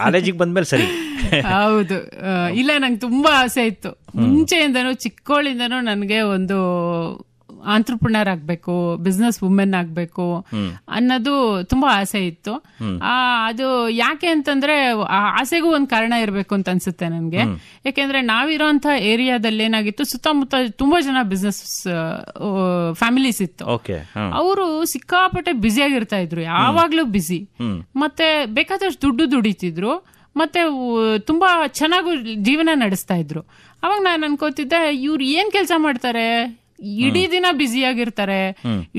ಕಾಲೇಜಿಗೆ ಬಂದ್ಮೇಲೆ ಸರಿ [laughs] ಹೌದು ಇಲ್ಲ ನಂಗೆ ತುಂಬಾ ಆಸೆ ಇತ್ತು ಮುಂಚೆಯಿಂದನೂ ಚಿಕ್ಕೋಳಿಂದನೂ ನನಗೆ ಒಂದು ಆಂಟ್ರಪ್ರನರ್ ಆಗ್ಬೇಕು ಬಿಸ್ನೆಸ್ ವುಮೆನ್ ಆಗ್ಬೇಕು ಅನ್ನೋದು ತುಂಬಾ ಆಸೆ ಇತ್ತು ಅದು ಯಾಕೆ ಅಂತಂದ್ರೆ ಆಸೆಗೂ ಒಂದು ಕಾರಣ ಇರಬೇಕು ಅಂತ ಅನ್ಸುತ್ತೆ ನನಗೆ ಯಾಕೆಂದ್ರೆ ನಾವಿರೋಂತ ಏರಿಯಾದಲ್ಲಿ ಏನಾಗಿತ್ತು ಸುತ್ತಮುತ್ತ ತುಂಬಾ ಜನ ಬಿಸ್ನೆಸ್ ಫ್ಯಾಮಿಲೀಸ್ ಇತ್ತು ಅವರು ಸಿಕ್ಕಾಪಟ್ಟೆ ಬ್ಯುಸಿಯಾಗಿರ್ತಾ ಇದ್ರು ಯಾವಾಗ್ಲೂ ಬ್ಯುಸಿ ಮತ್ತೆ ಬೇಕಾದಷ್ಟು ದುಡ್ಡು ದುಡಿತಿದ್ರು ಮತ್ತೆ ತುಂಬಾ ಚೆನ್ನಾಗೂ ಜೀವನ ನಡೆಸ್ತಾ ಇದ್ರು ಅವಾಗ ನಾನು ಅನ್ಕೋತಿದ್ದೆ ಇವ್ರು ಏನ್ ಕೆಲಸ ಮಾಡ್ತಾರೆ ಇಡೀ ದಿನ ಬ್ಯುಸಿಯಾಗಿರ್ತಾರೆ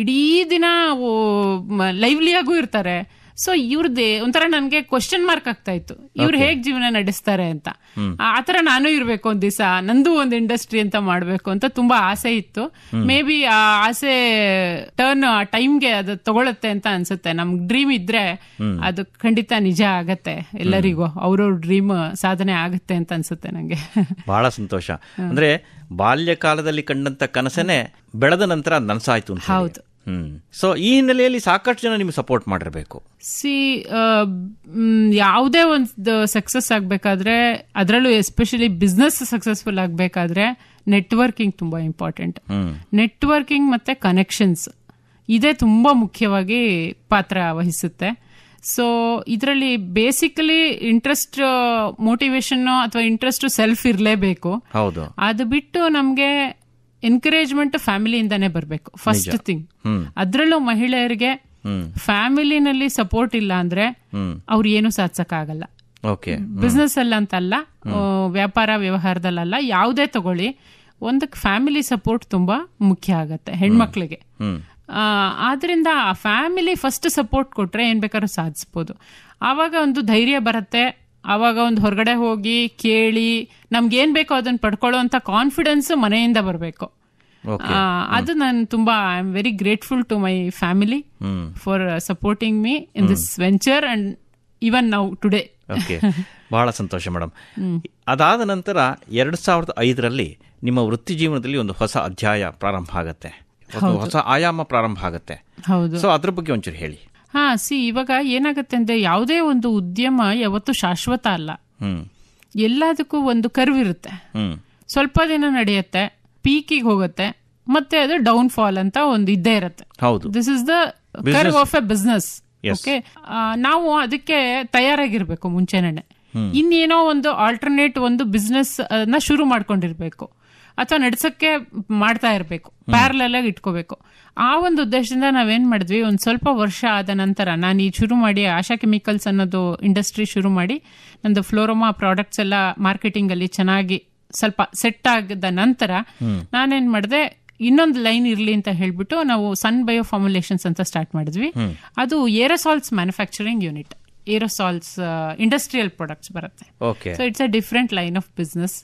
ಇಡೀ ದಿನ ಲೈವ್ಲಿ ಲೈವ್ಲಿಯಾಗೂ ಇರ್ತಾರೆ ಸೊ ಇವ್ರದ್ದು ಒಂಥರ ನನಗೆ ಕ್ವಶನ್ ಮಾರ್ಕ್ ಆಗ್ತಾ ಇತ್ತು ಇವ್ರು ಹೇಗ್ ಜೀವನ ನಡೆಸ್ತಾರೆ ಅಂತ ಆತರ ನಾನು ಇರ್ಬೇಕು ಒಂದ್ ದಿವಸ ನಂದು ಒಂದ್ ಇಂಡಸ್ಟ್ರಿ ಅಂತ ಮಾಡ್ಬೇಕು ಅಂತ ತುಂಬಾ ಆಸೆ ಇತ್ತು ಮೇ ಬಿ ಆ ಆಸೆ ಟರ್ನ್ ಆ ಟೈಮ್ಗೆ ಅದು ತಗೊಳತ್ತೆ ಅಂತ ಅನ್ಸುತ್ತೆ ನಮ್ಗ್ ಡ್ರೀಮ್ ಇದ್ರೆ ಅದು ಖಂಡಿತ ನಿಜ ಆಗತ್ತೆ ಎಲ್ಲರಿಗೂ ಅವ್ರವ್ರ ಡ್ರೀಮ್ ಸಾಧನೆ ಆಗತ್ತೆ ಅಂತ ಅನ್ಸುತ್ತೆ ನಂಗೆ ಬಹಳ ಸಂತೋಷ ಅಂದ್ರೆ ಬಾಲ್ಯಕಾಲದಲ್ಲಿ ಕಂಡಂತ ಕನಸನೆ ಬೆಳೆದ ನಂತರ ನನ್ಸಾಯ್ತು ಹೌದು ಸೊ ಈ ಹಿನ್ನೆಲೆಯಲ್ಲಿ ಸಾಕಷ್ಟು ಜನ ನಿಮ್ಗೆ ಸಪೋರ್ಟ್ ಮಾಡಿರ್ಬೇಕು ಸಿ ಯಾವುದೇ ಒಂದು ಸಕ್ಸಸ್ ಆಗಬೇಕಾದ್ರೆ ಅದರಲ್ಲೂ ಎಸ್ಪೆಷಲಿ ಬಿಸ್ನೆಸ್ ಸಕ್ಸಸ್ಫುಲ್ ಆಗಬೇಕಾದ್ರೆ ನೆಟ್ವರ್ಕಿಂಗ್ ತುಂಬ ಇಂಪಾರ್ಟೆಂಟ್ ನೆಟ್ವರ್ಕಿಂಗ್ ಮತ್ತೆ ಕನೆಕ್ಷನ್ಸ್ ಇದೇ ತುಂಬ ಮುಖ್ಯವಾಗಿ ಪಾತ್ರ ವಹಿಸುತ್ತೆ ಸೊ ಇದರಲ್ಲಿ ಬೇಸಿಕಲಿ ಇಂಟ್ರೆಸ್ಟ್ ಮೋಟಿವೇಶನ್ ಅಥವಾ ಇಂಟ್ರೆಸ್ಟ್ ಸೆಲ್ಫ್ ಇರಲೇಬೇಕು ಹೌದು ಅದು ಬಿಟ್ಟು ನಮಗೆ ಎನ್ಕರೇಜ್ಮೆಂಟ್ ಫ್ಯಾಮಿಲಿಯಿಂದಾನೇ ಬರಬೇಕು ಫಸ್ಟ್ ಥಿಂಗ್ ಅದರಲ್ಲೂ ಮಹಿಳೆಯರಿಗೆ ಫ್ಯಾಮಿಲಿನಲ್ಲಿ ಸಪೋರ್ಟ್ ಇಲ್ಲ ಅಂದ್ರೆ ಅವ್ರು ಏನು ಸಾಧಿಸಕ್ಕಾಗಲ್ಲ ಬಿಸ್ನೆಸ್ ಅಲ್ಲಿ ಅಂತಲ್ಲ ವ್ಯಾಪಾರ ವ್ಯವಹಾರದಲ್ಲ ಯಾವುದೇ ತಗೊಳ್ಳಿ ಒಂದಕ್ಕೆ ಫ್ಯಾಮಿಲಿ ಸಪೋರ್ಟ್ ತುಂಬಾ ಮುಖ್ಯ ಆಗತ್ತೆ ಹೆಣ್ಮಕ್ಳಿಗೆ ಆದ್ರಿಂದ ಆ ಫ್ಯಾಮಿಲಿ ಫಸ್ಟ್ ಸಪೋರ್ಟ್ ಕೊಟ್ರೆ ಏನು ಬೇಕಾದ್ರೂ ಸಾಧಿಸ್ಬೋದು ಆವಾಗ ಒಂದು ಧೈರ್ಯ ಬರುತ್ತೆ ಆವಾಗ ಒಂದು ಹೊರಗಡೆ ಹೋಗಿ ಕೇಳಿ ನಮ್ಗೇನು ಬೇಕೋ ಅದನ್ನು ಪಡ್ಕೊಳ್ಳೋ ಅಂತ ಕಾನ್ಫಿಡೆನ್ಸ್ ಮನೆಯಿಂದ ಬರಬೇಕು ಅದು ನಾನು ತುಂಬಾ I am very grateful to my family for supporting me in this venture and even now today ಬಹಳ ಸಂತೋಷ ಮೇಡಮ್ ಅದಾದ ನಂತರ ಎರಡ್ ಸಾವಿರದ ಐದರಲ್ಲಿ ನಿಮ್ಮ ವೃತ್ತಿ ಜೀವನದಲ್ಲಿ ಒಂದು ಹೊಸ ಅಧ್ಯಾಯ ಪ್ರಾರಂಭ ಆಗುತ್ತೆ ಹೊಸ ಆಯಾಮ ಪ್ರಾರಂಭ ಆಗುತ್ತೆ ಹೌದು ಸೊ ಅದ್ರ ಬಗ್ಗೆ ಒಂಚೂರು ಹೇಳಿ ಹಾ ಸಿ ಇವಾಗ ಏನಾಗುತ್ತೆ ಅಂದ್ರೆ ಯಾವುದೇ ಒಂದು ಉದ್ಯಮ ಯಾವತ್ತು ಶಾಶ್ವತ ಅಲ್ಲ ಎಲ್ಲದಕ್ಕೂ ಒಂದು ಕರ್ವ್ ಇರುತ್ತೆ ಸ್ವಲ್ಪ ದಿನ ನಡೆಯುತ್ತೆ ಪೀಕಿಗೆ ಹೋಗುತ್ತೆ ಮತ್ತೆ ಅದು ಡೌನ್ ಫಾಲ್ ಅಂತ ಒಂದು ಇದ್ದೇ ಇರುತ್ತೆ this is the curve of a business okay ನಾವು ಅದಕ್ಕೆ ತಯಾರಾಗಿರ್ಬೇಕು ಮುಂಚೆನೇ ಇನ್ನೇನೋ ಒಂದು ಆಲ್ಟರ್ನೇಟ್ ಒಂದು ಬಿಸ್ನೆಸ್ ನ ಶುರು ಮಾಡ್ಕೊಂಡಿರ್ಬೇಕು ಅಥವಾ ನಡೆಸೋಕ್ಕೆ ಮಾಡ್ತಾ ಇರಬೇಕು ಪ್ಯಾರಲಲ್ ಆಗಿ ಇಟ್ಕೋಬೇಕು ಆ ಒಂದು ಉದ್ದೇಶದಿಂದ ನಾವೇನ್ ಮಾಡಿದ್ವಿ ಒಂದು ಸ್ವಲ್ಪ ವರ್ಷ ಆದ ನಂತರ ನಾನು ಈ ಶುರು ಮಾಡಿ ಆಶಾ ಕೆಮಿಕಲ್ಸ್ ಅನ್ನೋದು ಇಂಡಸ್ಟ್ರಿ ಶುರು ಮಾಡಿ ನಂದು ಫ್ಲೋರೋಮಾ ಪ್ರಾಡಕ್ಟ್ಸ್ ಎಲ್ಲ ಮಾರ್ಕೆಟಿಂಗ್ ಅಲ್ಲಿ ಚೆನ್ನಾಗಿ ಸ್ವಲ್ಪ ಸೆಟ್ ಆಗದ ನಂತರ ನಾನೇನ್ ಮಾಡಿದೆ ಇನ್ನೊಂದು ಲೈನ್ ಇರಲಿ ಅಂತ ಹೇಳ್ಬಿಟ್ಟು ನಾವು ಸನ್ ಬಯೋ ಫಾರ್ಮುಲೇಷನ್ಸ್ ಅಂತ ಸ್ಟಾರ್ಟ್ ಮಾಡಿದ್ವಿ ಅದು aerosols manufacturing unit aerosols industrial products ಬರುತ್ತೆ so it's a different line of business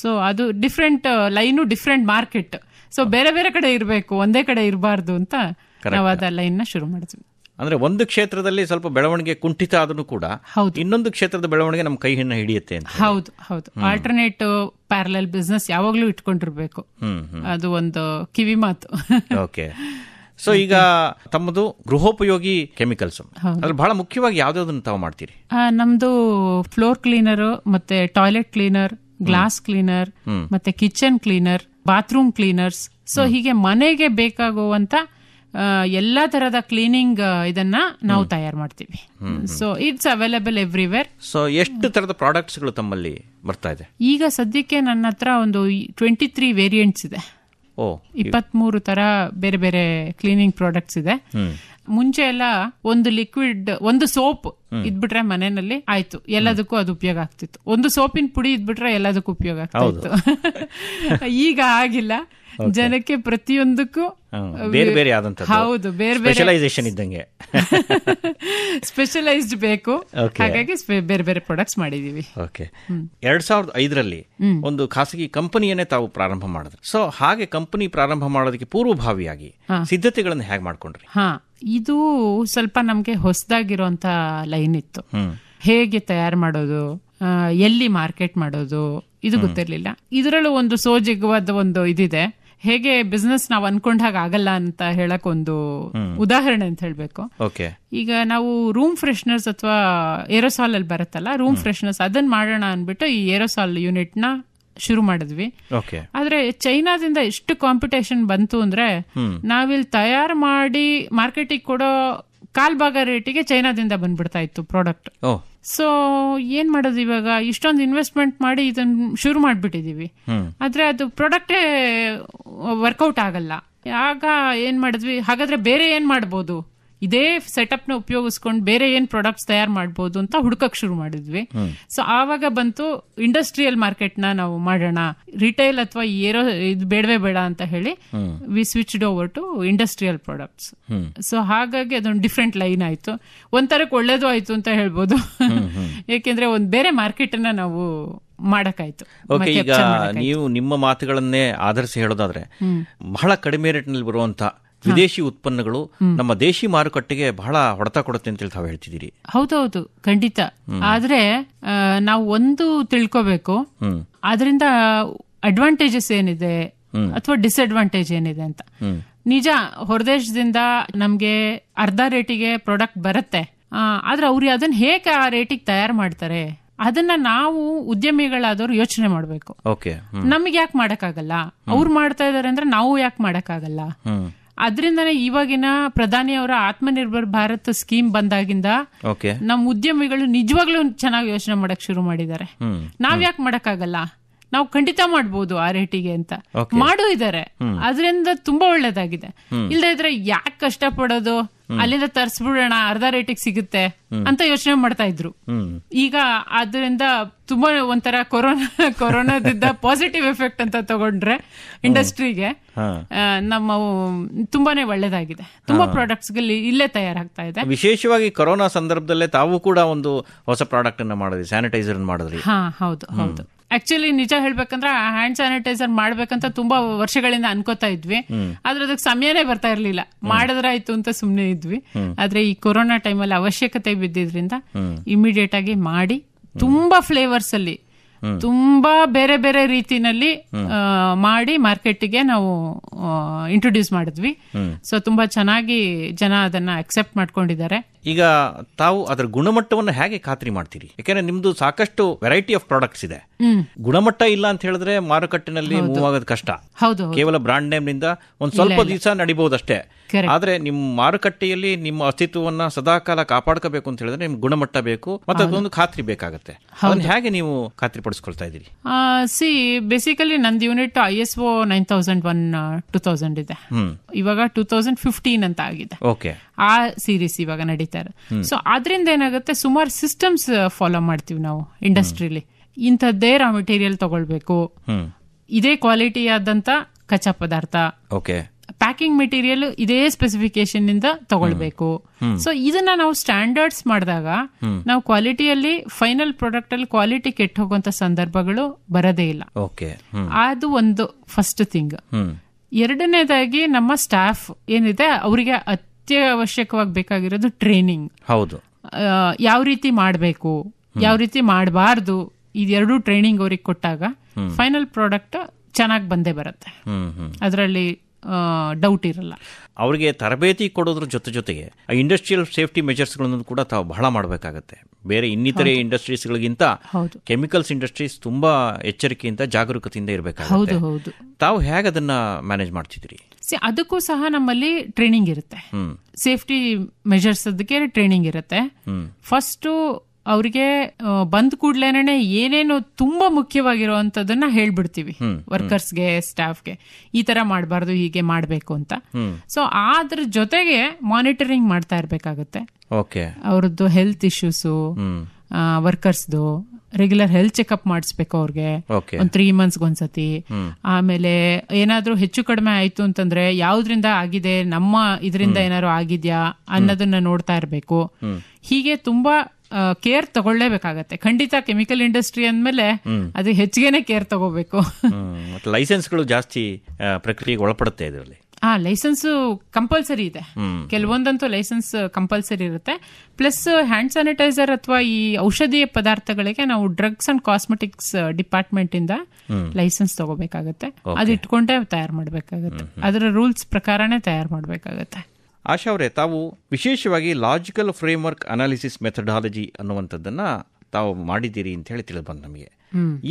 so ಅದು different line different market so ಬೇರೆ ಬೇರೆ ಕಡೆ ಇರಬೇಕು ಒಂದೇ ಕಡೆ ಇರಬಾರ್ದು ಅಂತ ನಾವು ಅದ ಲೈನ್ನ ಶುರು ಮಾಡಿದ್ವಿ ಅಂದ್ರೆ ಒಂದು ಕ್ಷೇತ್ರದಲ್ಲಿ ಸ್ವಲ್ಪ ಬೆಳವಣಿಗೆ ಕುಂಠಿತ ಆದ್ರೂ ಕೂಡ ಹೌದು ಇನ್ನೊಂದು ಕ್ಷೇತ್ರದ ಬೆಳವಣಿಗೆ ನಮ್ಮ ಕೈ ಹಿಡಿಯುತ್ತೆ ಹಿಡಿಯುತ್ತೆ ಹೌದು ಹೌದು ಆಲ್ಟರ್ನೇಟ್ ಪ್ಯಾರಲಲ್ ಬಿಸ್ನೆಸ್ ಯಾವಾಗಲೂ ಇಟ್ಕೊಂಡಿರ್ಬೇಕು ಅದು ಒಂದು ಕಿವಿ ಮಾತು ಓಕೆ ಸೊ ಈಗ ತಮ್ಮದು ಗೃಹೋಪಯೋಗಿ ಕೆಮಿಕಲ್ಸ್ ಅದ್ರಲ್ಲಿ ಬಹಳ ಮುಖ್ಯವಾಗಿ ಯಾವ್ದಾದ್ರು ತಾವು ಮಾಡ್ತೀರಿ ನಮ್ದು ಫ್ಲೋರ್ ಕ್ಲೀನರ್ ಮತ್ತೆ ಟಾಯ್ಲೆಟ್ ಕ್ಲೀನರ್ ಗ್ಲಾಸ್ ಕ್ಲೀನರ್ ಮತ್ತೆ kitchen cleaner bathroom cleaners so ಹೀಗೆ ಮನೆಗೆ ಬೇಕಾಗುವಂತ ಎಲ್ಲಾ ತರದ ಕ್ಲೀನಿಂಗ್ ಇದನ್ನ ನಾವು ತಯಾರು ಮಾಡ್ತೀವಿ so it's available everywhere so ಎಷ್ಟು ತರದ ಪ್ರಾಡಕ್ಟ್ಸ್ ತಮ್ಮಲ್ಲಿ ಬರ್ತಾ ಇದೆ ಈಗ ಸದ್ಯಕ್ಕೆ ನನ್ನ ಹತ್ರ ಒಂದು ಟ್ವೆಂಟಿ ತ್ರೀ ವೇರಿಯಂಟ್ಸ್ ಇದೆ ಇಪ್ಪತ್ಮೂರು ತರ ಬೇರೆ ಬೇರೆ ಕ್ಲೀನಿಂಗ್ ಪ್ರಾಡಕ್ಟ್ಸ್ ಇದೆ ಮುಂಚೆ ಎಲ್ಲ ಒಂದು ಲಿಕ್ವಿಡ್ ಒಂದು ಸೋಪ್ ಇದ್ಬಿಟ್ರೆ ಮನೆಯಲ್ಲಿ ಆಯ್ತು ಎಲ್ಲದಕ್ಕೂ ಅದು ಉಪಯೋಗ ಆಗ್ತಿತ್ತು ಒಂದು ಸೋಪಿನ ಪುಡಿ ಇದ್ಬಿಟ್ರೆ ಎಲ್ಲದಕ್ಕೂ ಉಪಯೋಗ ಆಗ್ತಿತ್ತು [laughs] ಈಗ ಆಗಿಲ್ಲ ಜನಕ್ಕೆ ಪ್ರತಿಯೊಂದಕ್ಕೂ ಬೇರೆ ಬೇರೆ ಹೌದು ಬೇರೆ ಸ್ಪೆಷಲೈಸೇಷನ್ ಇದ್ದಂಗೆ ಸ್ಪೆಷಲೈಸ್ಡ್ [laughs] ಬೇಕು ಹಾಗಾಗಿ ಬೇರೆ ಬೇರೆ ಪ್ರಾಡಕ್ಟ್ಸ್ ಮಾಡಿದೀವಿ ಓಕೆ ಎರಡ್ ಸಾವಿರದ ಐದರಲ್ಲಿ ಒಂದು ಖಾಸಗಿ ಕಂಪನಿಯನ್ನೇ ತಾವು ಪ್ರಾರಂಭ ಮಾಡಿದ್ರು ಸೊ ಹಾಗೆ ಕಂಪನಿ ಪ್ರಾರಂಭ ಮಾಡೋದಕ್ಕೆ ಪೂರ್ವಭಾವಿಯಾಗಿ ಸಿದ್ಧತೆಗಳನ್ನು ಹೇಗೆ ಮಾಡ್ಕೊಂಡ್ರಿ ಇದು ಸ್ವಲ್ಪ ನಮಗೆ ಹೊಸದಾಗಿರುವಂತ ಲೈನ್ ಇತ್ತು ಹೇಗೆ ತಯಾರು ಮಾಡೋದು ಎಲ್ಲಿ ಮಾರ್ಕೆಟ್ ಮಾಡೋದು ಇದು ಗೊತ್ತಿರಲಿಲ್ಲ ಇದರಲ್ಲೂ ಒಂದು ಸೋಜಿಗವಾದ ಒಂದು ಇದಿದೆ ಹೇಗೆ ಬಿಸ್ನೆಸ್ ನಾವು ಅನ್ಕೊಂಡ ಹಾಗೆ ಆಗಲ್ಲ ಅಂತ ಹೇಳಕ್ ಒಂದು ಉದಾಹರಣೆ ಅಂತ ಹೇಳ್ಬೇಕು ಈಗ ನಾವು ರೂಮ್ ಫ್ರೆಶ್ನರ್ಸ್ ಅಥವಾ ಏರೋಸಾಲ್ ಅಲ್ಲಿ ಬರುತ್ತಲ್ಲ ರೂಮ್ ಫ್ರೆಶ್ನರ್ಸ್ ಅದನ್ನ ಮಾಡೋಣ ಅಂದ್ಬಿಟ್ಟು ಈ ಏರೋಸಾಲ್ ಯೂನಿಟ್ ನ ಶುರು ಮಾಡಿದ್ವಿ ಆದ್ರೆ ಚೈನಾದಿಂದ ಎಷ್ಟು ಕಾಂಪಿಟೇಷನ್ ಬಂತು ಅಂದ್ರೆ ನಾವಿಲ್ಲಿ ತಯಾರು ಮಾಡಿ ಮಾರ್ಕೆಟಿಗೆ ಕೊಡೋ ಕಾಲ್ಭಾಗ ರೇಟಿಗೆ ಚೈನಾದಿಂದ ಬಂದ್ಬಿಡ್ತಾ ಇತ್ತು ಪ್ರಾಡಕ್ಟ್ ಸೊ ಏನ್ ಮಾಡೋದು ಇವಾಗ ಇಷ್ಟೊಂದು ಇನ್ವೆಸ್ಟ್ಮೆಂಟ್ ಮಾಡಿ ಇದನ್ನ ಶುರು ಮಾಡಿಬಿಟ್ಟಿದೀವಿ ಆದ್ರೆ ಅದು ಪ್ರಾಡಕ್ಟೇ ವರ್ಕೌಟ್ ಆಗಲ್ಲ ಆಗ ಏನ್ ಮಾಡಿದ್ವಿ ಹಾಗಾದ್ರೆ ಬೇರೆ ಏನ್ ಮಾಡ್ಬೋದು ಇದೇ ಸೆಟಪ್ ನ ಉಪಯೋಗಿಸ್ಕೊಂಡು ಬೇರೆ ಏನ್ ಪ್ರಾಡಕ್ಟ್ಸ್ ತಯಾರು ಮಾಡಬಹುದು ಅಂತ ಹುಡುಕಕ್ ಶುರು ಮಾಡಿದ್ವಿ ಸೊ ಆವಾಗ ಬಂತು ಇಂಡಸ್ಟ್ರಿಯಲ್ ಮಾರ್ಕೆಟ್ನ ನಾವು ಮಾಡೋಣ ರಿಟೈಲ್ ಅಥವಾ ಏರೋ ಇದು ಬೇಡವೇ ಬೇಡ ಅಂತ ಹೇಳಿ we switched over to industrial products so ಹಾಗಾಗಿ ಅದೊಂದು ಡಿಫ್ರೆಂಟ್ ಲೈನ್ ಆಯ್ತು ಒಂಥರಕ್ಕೆ ಒಳ್ಳೇದು ಆಯ್ತು ಅಂತ ಹೇಳ್ಬೋದು ಯಾಕೆಂದ್ರೆ [laughs] ಒಂದ್ ಬೇರೆ ಮಾರ್ಕೆಟ್ನ ನಾವು ಮಾಡಕ್ಕಾಯ್ತು ಓಕೆ ಈಗ ನೀವು ನಿಮ್ಮ ಮಾತುಗಳನ್ನೇ ಆಧರಿಸಿ ಹೇಳೋದಾದ್ರೆ ಬಹಳ ಕಡಿಮೆ ರೇಟ್ ನಲ್ಲಿ ಬರುವಂತ ವಿದೇಶಿ ಉತ್ಪನ್ನಗಳು ನಮ್ಮ ದೇಶಿ ಮಾರುಕಟ್ಟೆಗೆ ಬಹಳ ಹೊಡೆತ ಕೊಡುತ್ತೆ ಅಂತ ತಾವು ಹೇಳ್ತಿದ್ದೀರಿ ಹೌದೌದು ಖಂಡಿತ ಆದ್ರೆ ನಾವು ಒಂದು ತಿಳ್ಕೊಬೇಕು ಅದರಿಂದ ಅಡ್ವಾಂಟೇಜಸ್ ಏನಿದೆ ಅಥವಾ ಡಿಸ್ಅಡ್ವಾಂಟೇಜ್ ಏನಿದೆ ಅಂತ ನಿಜ ಹೊರದೇಶದಿಂದ ನಮ್ಗೆ ಅರ್ಧ ರೇಟಿಗೆ ಪ್ರಾಡಕ್ಟ್ ಬರುತ್ತೆ ಆದ್ರೆ ಅವ್ರಿಗೆ ಅದನ್ನ ಹೇಗೆ ಆ ರೇಟಿಗೆ ತಯಾರು ಮಾಡ್ತಾರೆ ಅದನ್ನ ನಾವು ಉದ್ಯಮಿಗಳಾದವರು ಯೋಚನೆ ಮಾಡಬೇಕು ನಮ್ಗೆ ಯಾಕೆ ಮಾಡಕ್ಕಾಗಲ್ಲ ಅವ್ರು ಮಾಡ್ತಾ ಇದಾರೆ ಅಂದ್ರೆ ನಾವು ಯಾಕೆ ಮಾಡಕ್ಕಾಗಲ್ಲ ಅದರಿಂದನೇ ಇವಾಗಿನ ಪ್ರಧಾನಿ ಅವರ ಆತ್ಮನಿರ್ಭರ್ ಭಾರತ್ ಸ್ಕೀಮ್ ಬಂದಾಗಿಂದ ನಮ್ಮ ಉದ್ಯಮಿಗಳು ನಿಜವಾಗ್ಲೂ ಚೆನ್ನಾಗಿ ಯೋಚನೆ ಮಾಡಕ್ ಶುರು ಮಾಡಿದ್ದಾರೆ ನಾವ್ ಯಾಕೆ ಆಗಲ್ಲ ನಾವು ಖಂಡಿತ ಮಾಡ್ಬೋದು ಆ ರೇಟಿಗೆ ಅಂತ ಮಾಡೋ ಇದಾರೆ ಅದರಿಂದ ತುಂಬಾ ಒಳ್ಳೇದಾಗಿದೆ ಇಲ್ದೇ ಇದ್ರೆ ಯಾಕೆ ಕಷ್ಟ ಪಡೋದು ಅಲ್ಲಿಂದ ತರ್ಸ್ಬಿಡೋಣ ಅರ್ಧ ರೇಟಿಗೆ ಸಿಗುತ್ತೆ ಅಂತ ಯೋಚನೆ ಮಾಡ್ತಾ ಇದ್ರು ಈಗ ಅದರಿಂದ ತುಂಬಾ ಒಂಥರ ಕೊರೋನಾ ಕೊರೋನಾದಿಂದ ಪಾಸಿಟಿವ್ [laughs] ಎಫೆಕ್ಟ್ ಅಂತ ತಗೊಂಡ್ರೆ ಇಂಡಸ್ಟ್ರಿಗೆ ನಮ್ಮ ತುಂಬಾನೇ ಒಳ್ಳೇದಾಗಿದೆ ತುಂಬಾ ಪ್ರಾಡಕ್ಟ್ಸ್ ಇಲ್ಲೇ ತಯಾರಾಗ್ತಾ ಇದೆ ವಿಶೇಷವಾಗಿ ಕೊರೋನಾ ಸಂದರ್ಭದಲ್ಲೇ ತಾವು ಕೂಡ ಒಂದು ಹೊಸ ಪ್ರಾಡಕ್ಟ್ ಅನ್ನ ಮಾಡಿದ್ರಿ ಸ್ಯಾನಿಟೈಸರ್ ಮಾಡಿದ್ರಿ ಹಾ ಹೌದು ಹೌದು ಆಕ್ಚುಲಿ ನಿಜ ಹೇಳ್ಬೇಕಂದ್ರೆ ಹ್ಯಾಂಡ್ ಸ್ಯಾನಿಟೈಸರ್ ಮಾಡ್ಬೇಕಂತ ತುಂಬಾ ವರ್ಷಗಳಿಂದ ಅನ್ಕೋತಾ ಇದ್ವಿ ಆದ್ರೆ ಅದಕ್ಕೆ ಸಮಯನೇ ಬರ್ತಾ ಇರ್ಲಿಲ್ಲ ಮಾಡಿದ್ರಾಯ್ತು ಅಂತ ಸುಮ್ನೆ ಇದ್ವಿ ಆದ್ರೆ ಈ ಕೊರೋನಾ ಟೈಮಲ್ಲಿ ಅವಶ್ಯಕತೆ ಬಿದ್ದಿದ್ರಿಂದ ಇಮಿಡಿಯೇಟ್ ಆಗಿ ಮಾಡಿ ತುಂಬಾ ಫ್ಲೇವರ್ಸ್ ಅಲ್ಲಿ ತುಂಬಾ ಬೇರೆ ಬೇರೆ ರೀತಿನಲ್ಲಿ ಮಾಡಿ ಮಾರ್ಕೆಟ್ಗೆ ನಾವು ಇಂಟ್ರೊಡ್ಯೂಸ್ ಮಾಡಿದ್ವಿ ಸೊ ತುಂಬಾ ಚೆನ್ನಾಗಿ ಜನ ಅದನ್ನ ಅಕ್ಸೆಪ್ಟ್ ಮಾಡ್ಕೊಂಡಿದ್ದಾರೆ ಈಗ ತಾವು ಅದರ ಗುಣಮಟ್ಟವನ್ನು ಹೇಗೆ ಖಾತ್ರಿ ಮಾಡ್ತೀರಿ ಯಾಕಂದ್ರೆ ನಿಮ್ದು ಸಾಕಷ್ಟು ವೆರೈಟಿ ಆಫ್ ಪ್ರಾಡಕ್ಟ್ಸ್ ಇದೆ ಗುಣಮಟ್ಟ ಇಲ್ಲ ಅಂತ ಹೇಳಿದ್ರೆ ಮಾರುಕಟ್ಟೆನಲ್ಲಿ ಮೂವ್ ಆಗೋದು ಕಷ್ಟ ಕೇವಲ ಬ್ರಾಂಡ್ ನೇಮ್ ನಿಂದ ಒಂದ್ ಸ್ವಲ್ಪ ದಿವಸ ನಡಿಬಹುದಷ್ಟೇ ಆದ್ರೆ ನಿಮ್ಮ ಮಾರುಕಟ್ಟೆಯಲ್ಲಿ ನಿಮ್ಮ ಅಸ್ತಿತ್ವವನ್ನ ಸದಾಕಾಲ ಕಾಪಾಡ್ಕೋಬೇಕು ಅಂತ ಹೇಳಿದ್ರೆ ನಿಮ್ಗೆ ಗುಣಮಟ್ಟ ಬೇಕು ಮತ್ತೆ ಅದೊಂದು ಖಾತ್ರಿ ಬೇಕಾಗುತ್ತೆ ಅದನ್ನ ಹೇಗೆ ನೀವು ಖಾತ್ರಿ ಪಡಿಸ್ಕೊಳ್ತಾ ಇದ್ದೀರಿ ಸಿ ಬೇಸಿಕಲಿ ನಂದು unit I S O nine thousand one two thousand ಇದೆ ಇವಾಗ ಟೂ ತೌಸಂಡ್ ಫಿಫ್ಟೀನ್ ಅಂತ ಆಗಿದೆ ಓಕೆ ಆ ಸೀರೀಸ್ ಇವಾಗ ನಡೀತಾರೆ ಸೊ ಅದರಿಂದ ಏನಾಗುತ್ತೆ ಸುಮಾರು ಸಿಸ್ಟಮ್ಸ್ ಫಾಲೋ ಮಾಡ್ತೀವಿ ನಾವು ಇಂಡಸ್ಟ್ರಿಲಿ ಇಂಥದ್ದೇ ರಾ ಮೆಟೀರಿಯಲ್ ತಗೊಳ್ಬೇಕು ಇದೇ ಕ್ವಾಲಿಟಿ ಆದಂತ ಕಚ್ಚಾ ಪದಾರ್ಥ ಓಕೆ ಪ್ಯಾಕಿಂಗ್ ಮೆಟೀರಿಯಲ್ ಇದೇ ಸ್ಪೆಸಿಫಿಕೇಶನ್ ಇಂದ ತಗೊಳ್ಬೇಕು ಸೊ ಇದನ್ನ ನಾವು ಸ್ಟ್ಯಾಂಡರ್ಡ್ಸ್ ಮಾಡಿದಾಗ ನಾವು ಕ್ವಾಲಿಟಿಯಲ್ಲಿ ಫೈನಲ್ ಪ್ರಾಡಕ್ಟ್ ಅಲ್ಲಿ ಕ್ವಾಲಿಟಿ ಕೆಟ್ಟ ಹೋಗುವಂತ ಸಂದರ್ಭಗಳು ಬರದೇ ಇಲ್ಲ ಅದು ಒಂದು ಫಸ್ಟ್ ಥಿಂಗ್ ಎರಡನೇದಾಗಿ ನಮ್ಮ ಸ್ಟಾಫ್ ಏನಿದೆ ಅವರಿಗೆ ಅತ್ಯವಶ್ಯಕವಾಗಿ ಬೇಕಾಗಿರೋದು ಟ್ರೈನಿಂಗ್ ಹೌದು ಯಾವ ರೀತಿ ಮಾಡಬೇಕು ಯಾವ ರೀತಿ ಮಾಡಬಾರ್ದು ಇದೆರಡು ಟ್ರೈನಿಂಗ್ ಅವ್ರಿಗೆ ಕೊಟ್ಟಾಗ ಫೈನಲ್ ಪ್ರಾಡಕ್ಟ್ ಚೆನ್ನಾಗಿ ಬಂದೇ ಬರುತ್ತೆ ಅದರಲ್ಲಿ ಡೌಟ್ ಇರಲ್ಲ ಅವರಿಗೆ ತರಬೇತಿ ಕೊಡೋದ್ರ ಜೊತೆ ಜೊತೆಗೆ ಇಂಡಸ್ಟ್ರಿಯಲ್ ಸೇಫ್ಟಿ ಮೆಜರ್ಸ್ಗಳನ್ನು ಕೂಡ ತಾವು ಬಹಳ ಮಾಡಬೇಕಾಗತ್ತೆ ಬೇರೆ ಇನ್ನಿತರೆ ಇಂಡಸ್ಟ್ರೀಸ್ಗಳಿಗಿಂತ ಕೆಮಿಕಲ್ಸ್ ಇಂಡಸ್ಟ್ರೀಸ್ ತುಂಬಾ ಎಚ್ಚರಿಕೆಯಿಂದ ಜಾಗರೂಕತೆಯಿಂದ ಇರಬೇಕಾಗುತ್ತೆ ತಾವು ಹೇಗೆ ಅದನ್ನ ಮ್ಯಾನೇಜ್ ಮಾಡ್ತಿದ್ರಿ ಅದಕ್ಕೂ ಸಹ ನಮ್ಮಲ್ಲಿ ಟ್ರೈನಿಂಗ್ ಇರುತ್ತೆ ಸೇಫ್ಟಿ ಮೆಜರ್ಸ್ ಅದಕ್ಕೆ ಟ್ರೈನಿಂಗ್ ಇರುತ್ತೆ ಫಸ್ಟ್ ಅವ್ರಿಗೆ ಬಂದ್ ಕೂಡ್ಲೇನೆ ಏನೇನು ತುಂಬಾ ಮುಖ್ಯವಾಗಿರುವಂತದನ್ನ ಹೇಳ್ಬಿಡ್ತೀವಿ ವರ್ಕರ್ಸ್ಗೆ ಸ್ಟಾಫ್ಗೆ ಈ ತರ ಮಾಡಬಾರ್ದು ಹೀಗೆ ಮಾಡಬೇಕು ಅಂತ ಸೊ ಅದ್ರ ಜೊತೆಗೆ ಮಾನಿಟರಿಂಗ್ ಮಾಡ್ತಾ ಇರ್ಬೇಕಾಗತ್ತೆ ಅವ್ರದ್ದು ಹೆಲ್ತ್ ಇಶ್ಯೂಸು ವರ್ಕರ್ಸ್ದು ರೆಗ್ಯುಲರ್ ಹೆಲ್ತ್ ಚೆಕ್ಅಪ್ ಮಾಡಿಸ್ಬೇಕು ಅವ್ರಿಗೆ ಒಂದ್ ತ್ರೀ ಮಂತ್ಸ್ಗೆ ಒಂದ್ಸತಿ ಆಮೇಲೆ ಏನಾದ್ರೂ ಹೆಚ್ಚು ಕಡಿಮೆ ಆಯ್ತು ಅಂತಂದ್ರೆ ಯಾವ್ದ್ರಿಂದ ಆಗಿದೆ ನಮ್ಮ ಇದರಿಂದ ಏನಾದ್ರು ಆಗಿದ್ಯಾ ಅನ್ನೋದನ್ನ ನೋಡ್ತಾ ಇರಬೇಕು ಹೀಗೆ ತುಂಬಾ ಕೇರ್ ತಗೊಳ್ಳೇಬೇಕಾಗತ್ತೆ ಖಂಡಿತ ಕೆಮಿಕಲ್ ಇಂಡಸ್ಟ್ರಿ ಅಂದಮೇಲೆ ಅದು ಹೆಚ್ಚಿಗೆನೆ ಕೇರ್ ತಗೋಬೇಕು ಲೈಸೆನ್ಸ್ಗಳು ಜಾಸ್ತಿ ಪ್ರಕ್ರಿಯೆಗೆ ಒಳಪಡುತ್ತೆ ಇದರಲ್ಲಿ ಹಾ ಲೈಸೆನ್ಸ್ ಕಂಪಲ್ಸರಿ ಇದೆ ಕೆಲವೊಂದಂತೂ ಲೈಸೆನ್ಸ್ ಕಂಪಲ್ಸರಿ ಇರುತ್ತೆ ಪ್ಲಸ್ ಹ್ಯಾಂಡ್ ಸ್ಯಾನಿಟೈಸರ್ ಅಥವಾ ಈ ಔಷಧೀಯ ಪದಾರ್ಥಗಳಿಗೆ ನಾವು ಡ್ರಗ್ಸ್ ಅಂಡ್ ಕಾಸ್ಮೆಟಿಕ್ಸ್ ಡಿಪಾರ್ಟ್ಮೆಂಟ್ ಇಂದ ಲೈಸೆನ್ಸ್ ತಗೋಬೇಕಾಗತ್ತೆ ಅದು ಇಟ್ಕೊಂಡೇ ತಯಾರು ಮಾಡಬೇಕಾಗತ್ತೆ ಅದರ ರೂಲ್ಸ್ ಪ್ರಕಾರನೇ ತಯಾರು ಮಾಡಬೇಕಾಗತ್ತೆ ಆಶಾ ಅವರೇ ತಾವು ವಿಶೇಷವಾಗಿ ಲಾಜಿಕಲ್ ಫ್ರೇಮ್ವರ್ಕ್ ಅನಾಲಿಸಿಸ್ ಮೆಥಡಾಲಜಿ ಅನ್ನುವಂಥದ್ದನ್ನು ತಾವು ಮಾಡಿದ್ದೀರಿ ಅಂತ ಹೇಳಿ ತಿಳಿದ್ಬಂದು ನಮಗೆ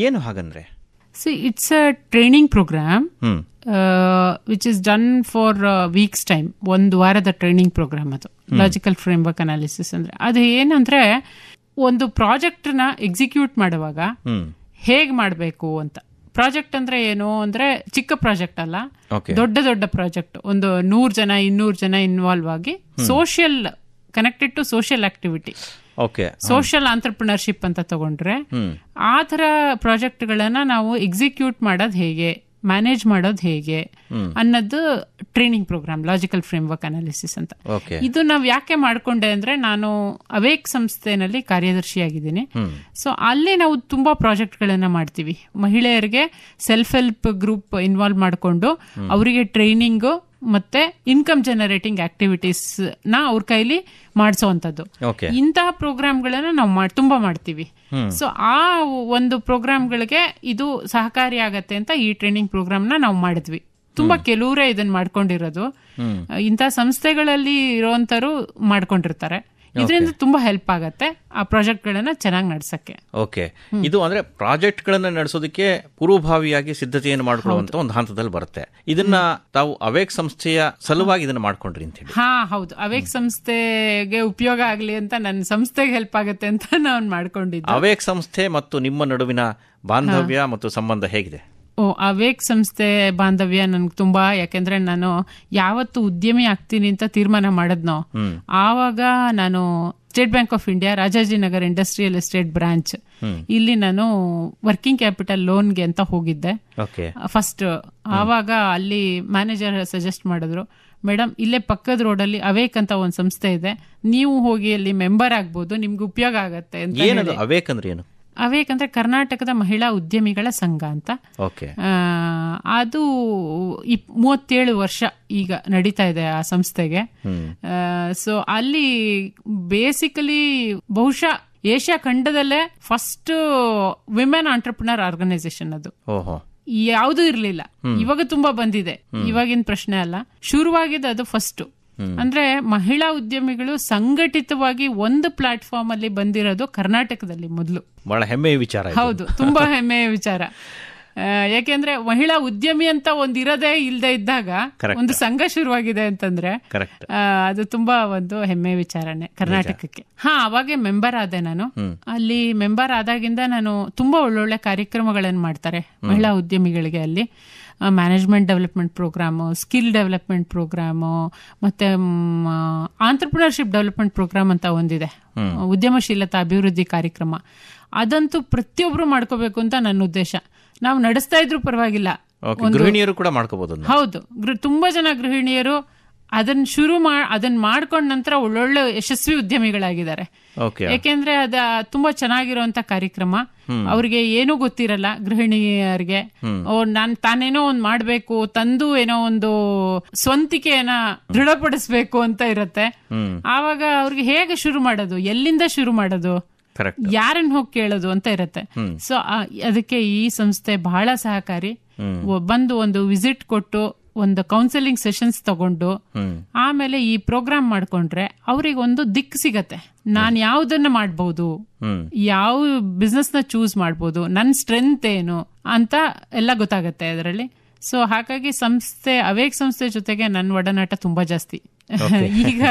ಏನು ಹಾಗಂದ್ರೆ so it's a training programme which is done for weeks time ಒಂದು ವಾರದ ಟ್ರೈನಿಂಗ್ ಪ್ರೋಗ್ರಾಮ್ ಅದು ಲಾಜಿಕಲ್ ಫ್ರೇಮ್ವರ್ಕ್ ಅನಾಲಿಸಿಸ್ ಅಂದ್ರೆ ಅದು ಏನಂದ್ರೆ ಒಂದು ಪ್ರಾಜೆಕ್ಟ್ನ ಎಕ್ಸಿಕ್ಯೂಟ್ ಮಾಡುವಾಗ ಹೇಗೆ ಮಾಡಬೇಕು ಅಂತ ಪ್ರಾಜೆಕ್ಟ್ ಅಂದ್ರೆ ಏನು ಅಂದ್ರೆ ಚಿಕ್ಕ ಪ್ರಾಜೆಕ್ಟ್ ಅಲ್ಲ ದೊಡ್ಡ ದೊಡ್ಡ ಪ್ರಾಜೆಕ್ಟ್ ಒಂದು ನೂರ್ ಜನ ಇನ್ನೂರ್ ಜನ ಇನ್ವಾಲ್ವ್ ಆಗಿ social connected to social activity social entrepreneurship ಅಂತ ತಗೊಂಡ್ರೆ ಆ ಪ್ರಾಜೆಕ್ಟ್ ಗಳನ್ನ ನಾವು ಎಕ್ಸಿಕ್ಯೂಟ್ ಮಾಡೋದು ಹೇಗೆ ಮ್ಯಾನೇಜ್ ಮಾಡೋದು ಹೇಗೆ ಅನ್ನೋದು training programme logical framework analysis ಅಂತ ಇದು ನಾವು ಯಾಕೆ ಮಾಡಿಕೊಂಡೆ ಅಂದ್ರೆ ನಾನು ಅವೇಕ್ ಸಂಸ್ಥೆನಲ್ಲಿ ಕಾರ್ಯದರ್ಶಿ ಆಗಿದ್ದೀನಿ ಸೊ ಅಲ್ಲಿ ನಾವು ತುಂಬಾ ಪ್ರಾಜೆಕ್ಟ್ಗಳನ್ನ ಮಾಡ್ತೀವಿ ಮಹಿಳೆಯರಿಗೆ ಸೆಲ್ಫ್ ಹೆಲ್ಪ್ ಗ್ರೂಪ್ ಇನ್ವಾಲ್ವ್ ಮಾಡಿಕೊಂಡು ಅವರಿಗೆ ಟ್ರೈನಿಂಗು ಮತ್ತೆ ಇನ್ಕಮ್ ಜನರೇಟಿಂಗ್ ಆಕ್ಟಿವಿಟೀಸ್ ನ ಅವ್ರ ಕೈಲಿ ಮಾಡಿಸುವಂತದ್ದು ಇಂತಹ ಪ್ರೋಗ್ರಾಮ್ಗಳನ್ನ ನಾವು ತುಂಬಾ ಮಾಡ್ತೀವಿ ಸೊ ಆ ಒಂದು ಗಳಿಗೆ ಇದು ಸಹಕಾರಿ ಆಗತ್ತೆ ಅಂತ ಈ ಟ್ರೈನಿಂಗ್ ಪ್ರೋಗ್ರಾಮ್ನ ನಾವು ಮಾಡಿದ್ವಿ ತುಂಬಾ ಕೆಲವರೇ ಇದನ್ನ ಮಾಡ್ಕೊಂಡಿರೋದು ಇಂತಹ ಸಂಸ್ಥೆಗಳಲ್ಲಿ ಇರುವಂತರು ಮಾಡ್ಕೊಂಡಿರ್ತಾರೆ ಇದರಿಂದ ತುಂಬಾ ಹೆಲ್ಪ್ ಆಗುತ್ತೆ ಆ ಪ್ರಾಜೆಕ್ಟ್ ಗಳನ್ನ ಚೆನ್ನಾಗಿ ನಡೆಸಕ್ಕೆ ಓಕೆ ಇದು ಅಂದ್ರೆ ಪ್ರಾಜೆಕ್ಟ್ ಗಳನ್ನ ನಡೆಸೋದಕ್ಕೆ ಪೂರ್ವಭಾವಿಯಾಗಿ ಸಿದ್ಧತೆಯನ್ನು ಮಾಡ್ಕೊಳ್ಳುವಂತ ಒಂದು ಹಂತದಲ್ಲಿ ಬರುತ್ತೆ ಇದನ್ನ ತಾವು ಅವೇಕ್ ಸಂಸ್ಥೆಯ ಸಲುವಾಗಿ ಇದನ್ನ ಮಾಡ್ಕೊಂಡ್ರಿ ಅಂತ ಹೇಳಿ ಹಾ ಹೌದು ಅವೇಕ್ ಸಂಸ್ಥೆಗೆ ಉಪಯೋಗ ಆಗ್ಲಿ ಅಂತ ನನ್ನ ಸಂಸ್ಥೆಗೆ ಹೆಲ್ಪ್ ಆಗುತ್ತೆ ಅಂತ ನಾನು ಮಾಡ್ಕೊಂಡಿದ್ದೆ ಅವೇಕ್ ಸಂಸ್ಥೆ ಮತ್ತು ನಿಮ್ಮ ನಡುವಿನ ಬಾಂಧವ್ಯ ಮತ್ತು ಸಂಬಂಧ ಹೇಗಿದೆ ಅವೇಕ್ ಸಂಸ್ಥೆ ಬಾಂಧವ್ಯ ನನ್ಗೆ ತುಂಬಾ ಯಾಕೆಂದ್ರೆ ನಾನು ಯಾವತ್ತು ಉದ್ಯಮಿ ಆಗ್ತೀನಿ ಅಂತ ತೀರ್ಮಾನ ಮಾಡಿದ್ನೋ ಆವಾಗ ನಾನು State Bank of India Rajajinagar industrial estate branch ಇಲ್ಲಿ ನಾನು ವರ್ಕಿಂಗ್ ಕ್ಯಾಪಿಟಲ್ ಲೋನ್ಗೆ ಅಂತ ಹೋಗಿದ್ದೆ ಫಸ್ಟ್ ಆವಾಗ ಅಲ್ಲಿ ಮ್ಯಾನೇಜರ್ ಸಜೆಸ್ಟ್ ಮಾಡಿದ್ರು ಮೇಡಮ್ ಇಲ್ಲೇ ಪಕ್ಕದ ರೋಡಲ್ಲಿ ಅವೇಕ್ ಅಂತ ಒಂದು ಸಂಸ್ಥೆ ಇದೆ ನೀವು ಹೋಗಿ ಅಲ್ಲಿ ಮೆಂಬರ್ ಆಗ್ಬೋದು ನಿಮ್ಗೆ ಉಪಯೋಗ ಆಗತ್ತೆ ಅಂತ ಅವೇಕ್ ಅಂದ್ರೆ ಏನು ಅವೇಕ್ ಕರ್ನಾಟಕದ ಮಹಿಳಾ ಉದ್ಯಮಿಗಳ ಸಂಘ ಅಂತ ಅದು ಮೂವತ್ತೇಳು ವರ್ಷ ಈಗ ನಡೀತಾ ಇದೆ ಆ ಸಂಸ್ಥೆಗೆ ಸೊ ಅಲ್ಲಿ ಬೇಸಿಕಲಿ ಬಹುಶಃ ಏಷ್ಯಾ ಖಂಡದಲ್ಲೇ ಫಸ್ಟ್ ವಿಮೆನ್ ಆಂಟರ್ಪ್ರಿನರ್ ಆರ್ಗನೈಸೇಷನ್ ಅದು ಯಾವುದು ಇರಲಿಲ್ಲ ಇವಾಗ ತುಂಬಾ ಬಂದಿದೆ ಇವಾಗಿನ ಪ್ರಶ್ನೆ ಅಲ್ಲ ಶುರುವಾಗಿದ್ದು ಅದು ಫಸ್ಟ್ ಅಂದ್ರೆ ಮಹಿಳಾ ಉದ್ಯಮಿಗಳು ಸಂಘಟಿತವಾಗಿ ಒಂದು ಪ್ಲಾಟ್ಫಾರ್ಮ್ ಅಲ್ಲಿ ಬಂದಿರೋದು ಕರ್ನಾಟಕದಲ್ಲಿ ಮೊದಲು ಬಹಳ ಹೆಮ್ಮೆಯ ವಿಚಾರ ಹೌದು ತುಂಬಾ ಹೆಮ್ಮೆಯ ವಿಚಾರ ಯಾಕೆಂದ್ರೆ ಮಹಿಳಾ ಉದ್ಯಮಿ ಅಂತ ಒಂದ್ ಇರದೇ ಇಲ್ಲದೆ ಇದ್ದಾಗ ಒಂದು ಸಂಘ ಶುರುವಾಗಿದೆ ಅಂತಂದ್ರೆ ಅದು ತುಂಬಾ ಒಂದು ಹೆಮ್ಮೆ ವಿಚಾರನೆ ಕರ್ನಾಟಕಕ್ಕೆ ಹಾ ಅವಾಗೆ ಮೆಂಬರ್ ಆದೆ ನಾನು ಅಲ್ಲಿ ಮೆಂಬರ್ ಆದಾಗಿಂದ ನಾನು ತುಂಬಾ ಒಳ್ಳೊಳ್ಳೆ ಕಾರ್ಯಕ್ರಮಗಳನ್ನು ಮಾಡ್ತಾರೆ ಮಹಿಳಾ ಉದ್ಯಮಿಗಳಿಗೆ ಅಲ್ಲಿ management development programme skill development programme ಮತ್ತು ಆಂಟ್ರಪ್ರಿನರ್ಶಿಪ್ ಡೆವಲಪ್ಮೆಂಟ್ ಪ್ರೋಗ್ರಾಮ್ ಅಂತ ಒಂದಿದೆ ಉದ್ಯಮಶೀಲತಾ ಅಭಿವೃದ್ಧಿ ಕಾರ್ಯಕ್ರಮ ಅದಂತೂ ಪ್ರತಿಯೊಬ್ಬರು ಮಾಡ್ಕೋಬೇಕು ಅಂತ ನನ್ನ ಉದ್ದೇಶ ನಾವು ನಡೆಸ್ತಾ ಇದ್ರು ಪರವಾಗಿಲ್ಲ ಗೃಹಿಣಿಯರು ಕೂಡ ಮಾಡ್ಕೋಬಹುದು ಹೌದು ತುಂಬಾ ಜನ ಗೃಹಿಣಿಯರು ಅದನ್ನ ಶುರು ಮಾಡಿ ಅದನ್ನ ಮಾಡ್ಕೊಂಡ ನಂತರ ಒಳ್ಳೊಳ್ಳೆ ಯಶಸ್ವಿ ಉದ್ಯಮಿಗಳಾಗಿದ್ದಾರೆ ಯಾಕೆಂದ್ರೆ ಅದ ತುಂಬಾ ಚೆನ್ನಾಗಿರುವಂತ ಕಾರ್ಯಕ್ರಮ ಅವ್ರಿಗೆ ಏನೂ ಗೊತ್ತಿರಲ್ಲ ಗೃಹಿಣಿಯರಿಗೆ ನಾನು ತಾನೇನೋ ಒಂದ್ ಮಾಡ್ಬೇಕು ತಂದು ಏನೋ ಒಂದು ಸ್ವಂತಿಕೆಯನ್ನ ದೃಢಪಡಿಸ್ಬೇಕು ಅಂತ ಇರತ್ತೆ ಆವಾಗ ಅವ್ರಿಗೆ ಹೇಗೆ ಶುರು ಮಾಡೋದು ಎಲ್ಲಿಂದ ಶುರು ಮಾಡೋದು ಯಾರನ್ನ ಹೋಗಿ ಕೇಳೋದು ಅಂತ ಇರತ್ತೆ ಸೊ ಅದಕ್ಕೆ ಈ ಸಂಸ್ಥೆ ಬಹಳ ಸಹಕಾರಿ ಬಂದು ಒಂದು ವಿಸಿಟ್ ಕೊಟ್ಟು ಒಂದು ಕೌನ್ಸೆಲಿಂಗ್ ಸೆಷನ್ಸ್ ತಗೊಂಡು ಆಮೇಲೆ ಈ ಪ್ರೋಗ್ರಾಮ್ ಮಾಡ್ಕೊಂಡ್ರೆ ಅವ್ರಿಗೆ ಒಂದು ದಿಕ್ ಸಿಗತ್ತೆ ನಾನು ಯಾವ್ದನ್ನ ಮಾಡ್ಬೋದು ಯಾವ ಬಿಸ್ನೆಸ್ ನ ಚೂಸ್ ಮಾಡ್ಬೋದು ನನ್ನ ಸ್ಟ್ರೆಂತ್ ಏನು ಅಂತ ಎಲ್ಲ ಗೊತ್ತಾಗತ್ತೆ ಅದರಲ್ಲಿ ಸೊ ಹಾಗಾಗಿ ಸಂಸ್ಥೆ ಅವೇಕ್ ಸಂಸ್ಥೆ ಜೊತೆಗೆ ನನ್ನ ಒಡನಾಟ ತುಂಬಾ ಜಾಸ್ತಿ [laughs] ಈಗ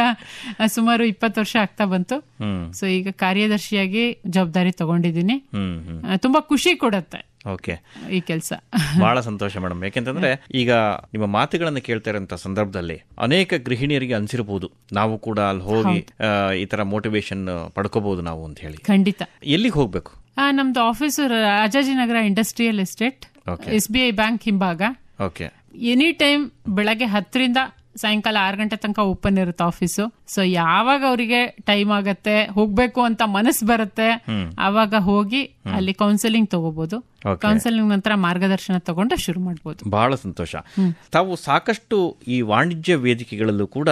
ಸುಮಾರು ಇಪ್ಪತ್ತು ವರ್ಷ ಆಗ್ತಾ ಬಂತು ಸೊ ಈಗ ಕಾರ್ಯದರ್ಶಿಯಾಗಿ ಜವಾಬ್ದಾರಿ ತಗೊಂಡಿದ್ದೀನಿ ತುಂಬಾ ಖುಷಿ ಕೊಡತ್ತೆ ಓಕೆ ಈ ಕೆಲಸ ಬಹಳ ಸಂತೋಷ ಮೇಡಮ್ ಯಾಕೆಂತಂದ್ರೆ ಈಗ ನಿಮ್ಮ ಮಾತುಗಳನ್ನ ಕೇಳ್ತಾ ಇರೋಂಥ ಸಂದರ್ಭದಲ್ಲಿ ಅನೇಕ ಗೃಹಿಣಿಯರಿಗೆ ಅನ್ಸಿರಬಹುದು ನಾವು ಕೂಡ ಅಲ್ಲಿ ಹೋಗಿ ಈ ತರ ಮೋಟಿವೇಶನ್ ಪಡ್ಕೋಬಹುದು ನಾವು ಅಂತ ಹೇಳಿ ಖಂಡಿತ ಎಲ್ಲಿಗೆ ಹೋಗ್ಬೇಕು ನಮ್ದು office Rajajinagar industrial estate S B I bank ಹಿಂಭಾಗ ಓಕೆ ಎನಿ ಟೈಮ್ ಬೆಳಗ್ಗೆ ಹತ್ತರಿಂದ ಸಾಯಂಕಾಲ ಆರು ಗಂಟೆ ತನಕ ಓಪನ್ ಇರುತ್ತೆ ಆಫೀಸು ಸೊ ಯಾವಾಗ ಅವರಿಗೆ ಟೈಮ್ ಆಗತ್ತೆ ಹೋಗ್ಬೇಕು ಅಂತ ಮನಸ್ಸು ಬರುತ್ತೆ ಅವಾಗ ಹೋಗಿ ಅಲ್ಲಿ ಕೌನ್ಸೆಲಿಂಗ್ ತಗೋಬಹುದು ಕೌನ್ಸೆಲಿಂಗ್ ನಂತರ ಮಾರ್ಗದರ್ಶನ ತಗೊಂಡ್ರೆ ಶುರು ಮಾಡಬಹುದು ಬಹಳ ಸಂತೋಷ ತಾವು ಸಾಕಷ್ಟು ಈ ವಾಣಿಜ್ಯ ವೇದಿಕೆಗಳಲ್ಲೂ ಕೂಡ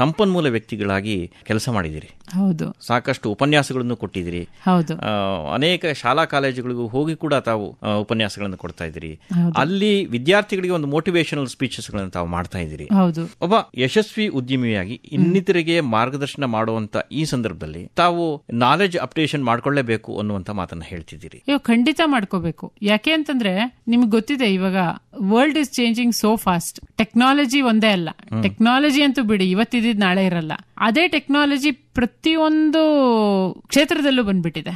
ಸಂಪನ್ಮೂಲ ವ್ಯಕ್ತಿಗಳಾಗಿ ಕೆಲಸ ಮಾಡಿದಿರಿ ಹೌದು ಸಾಕಷ್ಟು ಉಪನ್ಯಾಸಗಳನ್ನು ಕೊಟ್ಟಿದಿರಿ ಹೌದು ಅನೇಕ ಶಾಲಾ ಕಾಲೇಜುಗಳಿಗೂ ಹೋಗಿ ಕೂಡ ತಾವು ಉಪನ್ಯಾಸಗಳನ್ನು ಕೊಡ್ತಾ ಇದ್ದೀರಿ ಅಲ್ಲಿ ವಿದ್ಯಾರ್ಥಿಗಳಿಗೆ ಒಂದು ಮೋಟಿವೇಶನಲ್ ಸ್ಪೀಚಸ್ ಗಳನ್ನು ತಾವು ಮಾಡ್ತಾ ಇದ್ದೀರಿ ಹೌದು ಒಬ್ಬ ಯಶಸ್ವಿ ಉದ್ಯಮಿಯಾಗಿ ಇನ್ನಿತರಿಗೆ ಮಾರ್ಗದರ್ಶನ ಮಾಡುವಂತ ಈ ಸಂದರ್ಭದಲ್ಲಿ ತಾವು ನಾಲೆಜ್ ಅಪ್ಡೇಷನ್ ಮಾಡ್ಕೊಳ್ಳೇಬೇಕು ಅನ್ನುವಂತ ಮಾತನ್ನ ಹೇಳ್ತಿದ್ದೀರಿ ಖಂಡಿತ ಮಾಡ್ಕೋಬೇಕು ಮಾಡಬೇಕು ಯಾಕೆ ಅಂತಂದ್ರೆ ನಿಮ್ಗೆ ಗೊತ್ತಿದೆ ಇವಾಗ world is changing so fast technology ಒಂದೇ ಅಲ್ಲ ಟೆಕ್ನಾಲಜಿ ಅಂತೂ ಬಿಡಿ ಇವತ್ತಿದ್ ನಾಳೆ ಇರಲ್ಲ ಅದೇ ಟೆಕ್ನಾಲಜಿ ಪ್ರತಿಯೊಂದು ಕ್ಷೇತ್ರದಲ್ಲೂ ಬಂದ್ಬಿಟ್ಟಿದೆ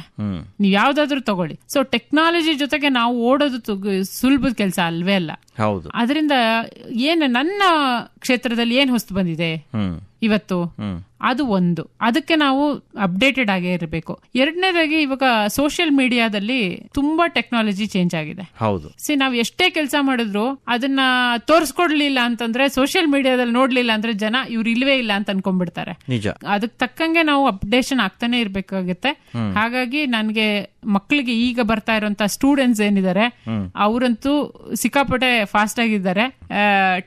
ನೀವು ಯಾವ್ದಾದ್ರು ತಗೊಳ್ಳಿ ಸೊ ಟೆಕ್ನಾಲಜಿ ಜೊತೆಗೆ ನಾವು ಓಡೋದು ಸುಲಭದ ಕೆಲಸ ಅಲ್ವೇ ಅಲ್ಲ ಅದರಿಂದ ಏನು ನನ್ನ ಕ್ಷೇತ್ರದಲ್ಲಿ ಏನ್ ಹೊಸ್ತು ಬಂದಿದೆ ಇವತ್ತು ಅದು ಒಂದು ಅದಕ್ಕೆ ನಾವು ಅಪ್ಡೇಟೆಡ್ ಆಗೇ ಇರಬೇಕು ಎರಡನೇದಾಗಿ ಇವಾಗ ಸೋಷಿಯಲ್ ಮೀಡಿಯಾದಲ್ಲಿ ತುಂಬಾ ಟೆಕ್ನಾಲಜಿ ಚೇಂಜ್ ಆಗಿದೆ ಹೌದು ಸಿ ನಾವು ಎಷ್ಟೇ ಕೆಲಸ ಮಾಡಿದ್ರು ಅದನ್ನ ತೋರಿಸ್ಕೊಡ್ಲಿಲ್ಲ ಅಂತಂದ್ರೆ ಸೋಷಿಯಲ್ ಮೀಡಿಯಾದಲ್ಲಿ ನೋಡ್ಲಿಲ್ಲ ಅಂದ್ರೆ ಜನ ಇವ್ರು ಇಲ್ವೇ ಇಲ್ಲ ಅಂತ ಅನ್ಕೊಂಡ್ಬಿಡ್ತಾರೆ ಅದಕ್ಕೆ ತಕ್ಕಂಗೆ ನಾವು ಅಪ್ಡೇಷನ್ ಆಗ್ತಾನೆ ಇರ್ಬೇಕಾಗುತ್ತೆ ಹಾಗಾಗಿ ನನ್ಗೆ ಮಕ್ಕಳಿಗೆ ಈಗ ಬರ್ತಾ ಇರುವಂತಹ ಸ್ಟೂಡೆಂಟ್ಸ್ ಏನಿದ್ದಾರೆ ಅವರಂತೂ ಸಿಕ್ಕಾಪಟ್ಟೆ ಫಾಸ್ಟ್ ಆಗಿದ್ದಾರೆ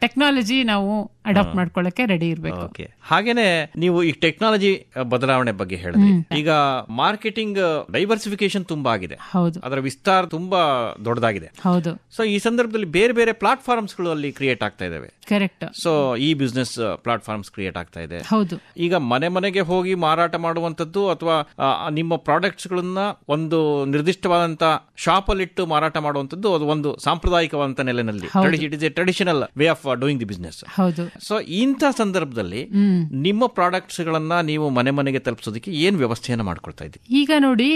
ಟೆಕ್ನಾಲಜಿ ನಾವು ಅಡಾಪ್ಟ್ ಮಾಡ್ಕೊಳ್ಳಕ್ಕೆ ರೆಡಿ ಇರಬೇಕು ಹಾಗೇನೆ ನೀವು ಈ ಟೆಕ್ನಾಲಜಿ ಬದಲಾವಣೆ ಬಗ್ಗೆ ಹೇಳಿದ್ರಿ ಈಗ ಮಾರ್ಕೆಟಿಂಗ್ ಡೈವರ್ಸಿಫಿಕೇಶನ್ ತುಂಬಾ ಆಗಿದೆ ಹೌದು ಅದರ ವಿಸ್ತಾರ ತುಂಬಾ ದೊಡ್ಡದಾಗಿದೆ ಹೌದು ಸೊ ಈ ಸಂದರ್ಭದಲ್ಲಿ ಬೇರೆ ಬೇರೆ ಪ್ಲಾಟ್ಫಾರ್ಮ್ಸ್ ಗಳು ಅಲ್ಲಿ ಕ್ರಿಯೇಟ್ ಆಗ್ತಾ ಇದಾವೆ ಕರೆಕ್ಟ್ ಸೊ ಈ ಬಿಸ್ನೆಸ್ ಪ್ಲಾಟ್ಫಾರ್ಮ್ಸ್ ಕ್ರಿಯೇಟ್ ಆಗ್ತಾ ಇದೆ ಹೌದು ಈಗ ಮನೆ ಮನೆಗೆ ಹೋಗಿ ಮಾರಾಟ ಮಾಡುವಂತದ್ದು ಅಥವಾ ನಿಮ್ಮ ಪ್ರಾಡಕ್ಟ್ಸ್ ಗಳನ್ನ ಒಂದು ನಿರ್ದಿಷ್ಟವಾದಂತಹ ಶಾಪ್ ಅಲ್ಲಿ ಮಾರಾಟ ಮಾಡುವಂತದ್ದು ಅದು ಒಂದು ಸಾಂಪ್ರದಾಯಿಕವಾದಂತಹ ನೆಲೆನಲ್ಲಿ it is a traditional way of doing the business so ಇಂಥ ಸಂದರ್ಭದಲ್ಲಿ ನಿಮ್ಮ ಪ್ರಾಡಕ್ಟ್ಸ್ ಗಳನ್ನ ನೀವು ಮನೆ ಮನೆಗೆ ತಲುಪಿಸೋದಕ್ಕೆ ಏನ್ ವ್ಯವಸ್ಥೆಯನ್ನು ಮಾಡ್ಕೊಳ್ತಾ ಇದ್ದೀವಿ ಈಗ ನೋಡಿ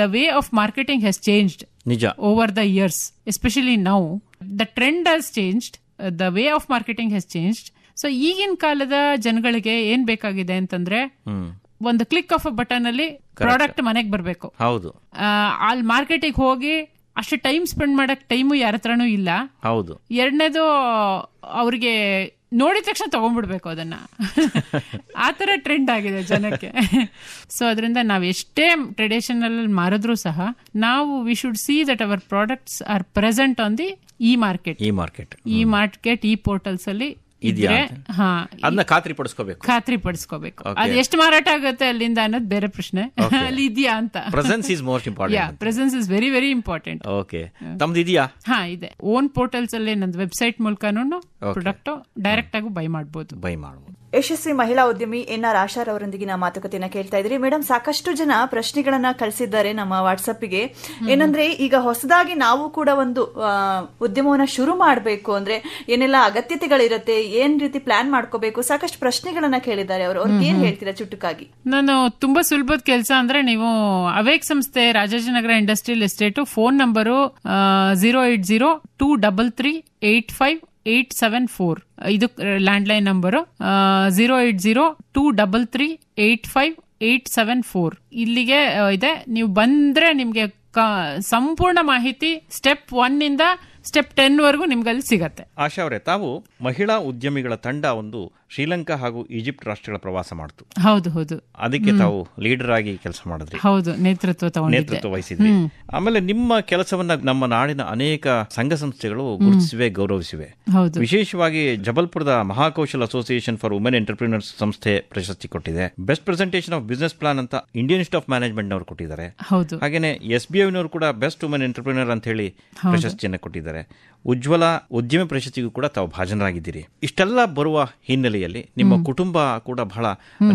the way of marketing has changed ನಿಜ over the years especially now the trend has changed the way of marketing has changed so ಈಗಿನ ಕಾಲದ ಜನಗಳಿಗೆ ಏನ್ ಬೇಕಾಗಿದೆ ಅಂತಂದ್ರೆ ಒಂದು ಕ್ಲಿಕ್ ಆಫ್ ಬಟನ್ ಅಲ್ಲಿ ಪ್ರಾಡಕ್ಟ್ ಮನೆಗೆ ಬರಬೇಕು ಹೌದು ಅಲ್ಲಿ ಮಾರ್ಕೆಟಿಗೆ ಹೋಗಿ ಅಷ್ಟು ಟೈಮ್ ಸ್ಪೆಂಡ್ ಮಾಡಕ್ ಟೈಮು ಯಾರ ಹತ್ರನೂ ಇಲ್ಲ ಹೌದು ಎರಡನೇದು ಅವ್ರಿಗೆ ನೋಡಿದ ತಕ್ಷಣ ತಗೊಂಡ್ಬಿಡ್ಬೇಕು ಅದನ್ನ [laughs] ಆ ಟ್ರೆಂಡ್ ಆಗಿದೆ ಜನಕ್ಕೆ ಸೊ ಅದರಿಂದ ನಾವು ಎಷ್ಟೇ ಟ್ರೆಡಿಷನಲ್ ಮಾರಿದ್ರೂ ಸಹ ನಾವು we should see that our products are present on the e market e market e market e portals ಅಲ್ಲಿ ಅದನ್ನ ಖಾತ್ರಿ ಪಡಿಸ್ಕೋಬೇಕು ಖಾತ್ರಿ ಪಡಿಸ್ಕೋಬೇಕು ಅದು ಎಷ್ಟು ಮಾರಾಟ ಆಗುತ್ತೆ ಅಲ್ಲಿಂದ ಅನ್ನೋದು ಬೇರೆ ಪ್ರಶ್ನೆ [laughs] ಅಲ್ಲಿ ಇದೆಯಾ ಅಂತ presence is most important presence is very very important okay ತಮ್ದು ಇದೆಯಾ ಹಾ ಇದೆ ಓನ್ ಪೋರ್ಟಲ್ಸ್ ಅಲ್ಲಿ ನಂದು ವೆಬ್ಸೈಟ್ ಮೂಲಕನೂ ಪ್ರಾಡಕ್ಟ್ ಡೈರೆಕ್ಟ್ ಆಗಿ ಬೈ ಮಾಡಬಹುದು ಬೈ ಮಾಡಬಹುದು ಯಶಸ್ವಿ ಮಹಿಳಾ ಉದ್ಯಮಿ ಎನ್ ಆರ್ ಆಶಾರ್ ಅವರೊಂದಿಗಿನ ಮಾತುಕತೆಯನ್ನ ಕೇಳ್ತಾ ಇದ್ರಿ ಮೇಡಮ್ ಸಾಕಷ್ಟು ಜನ ಪ್ರಶ್ನೆಗಳನ್ನ ಕಳಿಸಿದ್ದಾರೆ ನಮ್ಮ ವಾಟ್ಸಪ್ಗೆ ಏನಂದ್ರೆ ಈಗ ಹೊಸದಾಗಿ ನಾವು ಕೂಡ ಒಂದು ಉದ್ಯಮವನ್ನ ಶುರು ಮಾಡಬೇಕು ಅಂದ್ರೆ ಏನೆಲ್ಲ ಅಗತ್ಯತೆಗಳಿರುತ್ತೆ ಏನ್ ರೀತಿ ಪ್ಲಾನ್ ಮಾಡ್ಕೋಬೇಕು ಸಾಕಷ್ಟು ಪ್ರಶ್ನೆಗಳನ್ನ ಕೇಳಿದ್ದಾರೆ ಅವರು ಅವ್ರಿಗೆ ಏನ್ ಹೇಳ್ತೀರಾ ಚುಟುಕಾಗಿ ನಾನು ತುಂಬಾ ಸುಲಭದ ಕೆಲಸ ಅಂದ್ರೆ ನೀವು ಅವೇಕ್ ಸಂಸ್ಥೆ Rajajinagar industrial estate phone number zero eight zero two double three eight five eight seven four ಇದು landline number zero eight zero two double three eight five eight seven four ಇಲ್ಲಿಗೆ ಇದೆ ನೀವು ಬಂದ್ರೆ ನಿಮ್ಗೆ ಸಂಪೂರ್ಣ ಮಾಹಿತಿ ಸ್ಟೆಪ್ ಒನ್ ಇಂದ ಸ್ಟೆಪ್ ಟೆನ್ ವರೆಗೂ ನಿಮ್ಗೆ ಅಲ್ಲಿ ಸಿಗತ್ತೆ ಆಶಾ ಅವರೇ ತಾವು ಮಹಿಳಾ ಉದ್ಯಮಿಗಳ ತಂಡ ಒಂದು ಶ್ರೀಲಂಕಾ ಹಾಗೂ ಈಜಿಪ್ಟ್ ರಾಷ್ಟ್ರಗಳ ಪ್ರವಾಸ ಮಾಡ್ತು ಹೌದು ಹೌದು ಅದಕ್ಕೆ ತಾವು ಲೀಡರ್ ಆಗಿ ಕೆಲಸ ಮಾಡಿದ್ರಿ ಹೌದು ನೇತೃತ್ವ ನೇತೃತ್ವ ವಹಿಸಿದ್ರಿ ಆಮೇಲೆ ನಿಮ್ಮ ಕೆಲಸವನ್ನ ನಮ್ಮ ನಾಡಿನ ಅನೇಕ ಸಂಘ ಸಂಸ್ಥೆಗಳು ಗುರುತಿಸಿವೆ ಗೌರವಿಸಿವೆ ವಿಶೇಷವಾಗಿ ಜಬಲ್ಪುರದ Mahakaushal association for women entrepreneurs ಸಂಸ್ಥೆ ಪ್ರಶಸ್ತಿ ಕೊಟ್ಟಿದೆ best presentation of business plan ಅಂತ ಇಂಡಿಯನ್ ಇನ್ಸ್ಟಿಟ್ ಆಫ್ ಮ್ಯಾನೇಜ್ಮೆಂಟ್ ನವರು ಕೊಟ್ಟಿದ್ದಾರೆ ಹಾಗೇನೆ ಎಸ್ ಬಿ ಐನವರು ಕೂಡ ಬೆಸ್ಟ್ ವುಮೆನ್ ಎಂಟರ್ಪ್ರಿನರ್ ಅಂತ ಹೇಳಿ ಪ್ರಶಸ್ತಿಯನ್ನು ಕೊಟ್ಟಿದ್ದಾರೆ ಉಜ್ವಲ ಉದ್ಯಮ ಪ್ರಶಸ್ತಿಗೂ ಕೂಡ ತಾವು ಭಾಜನರಾಗಿದ್ದೀರಿ ಇಷ್ಟೆಲ್ಲ ಬರುವ ಹಿನ್ನೆಲೆಯಲ್ಲಿ ನಿಮ್ಮ ಕುಟುಂಬ ಕೂಡ ಬಹಳ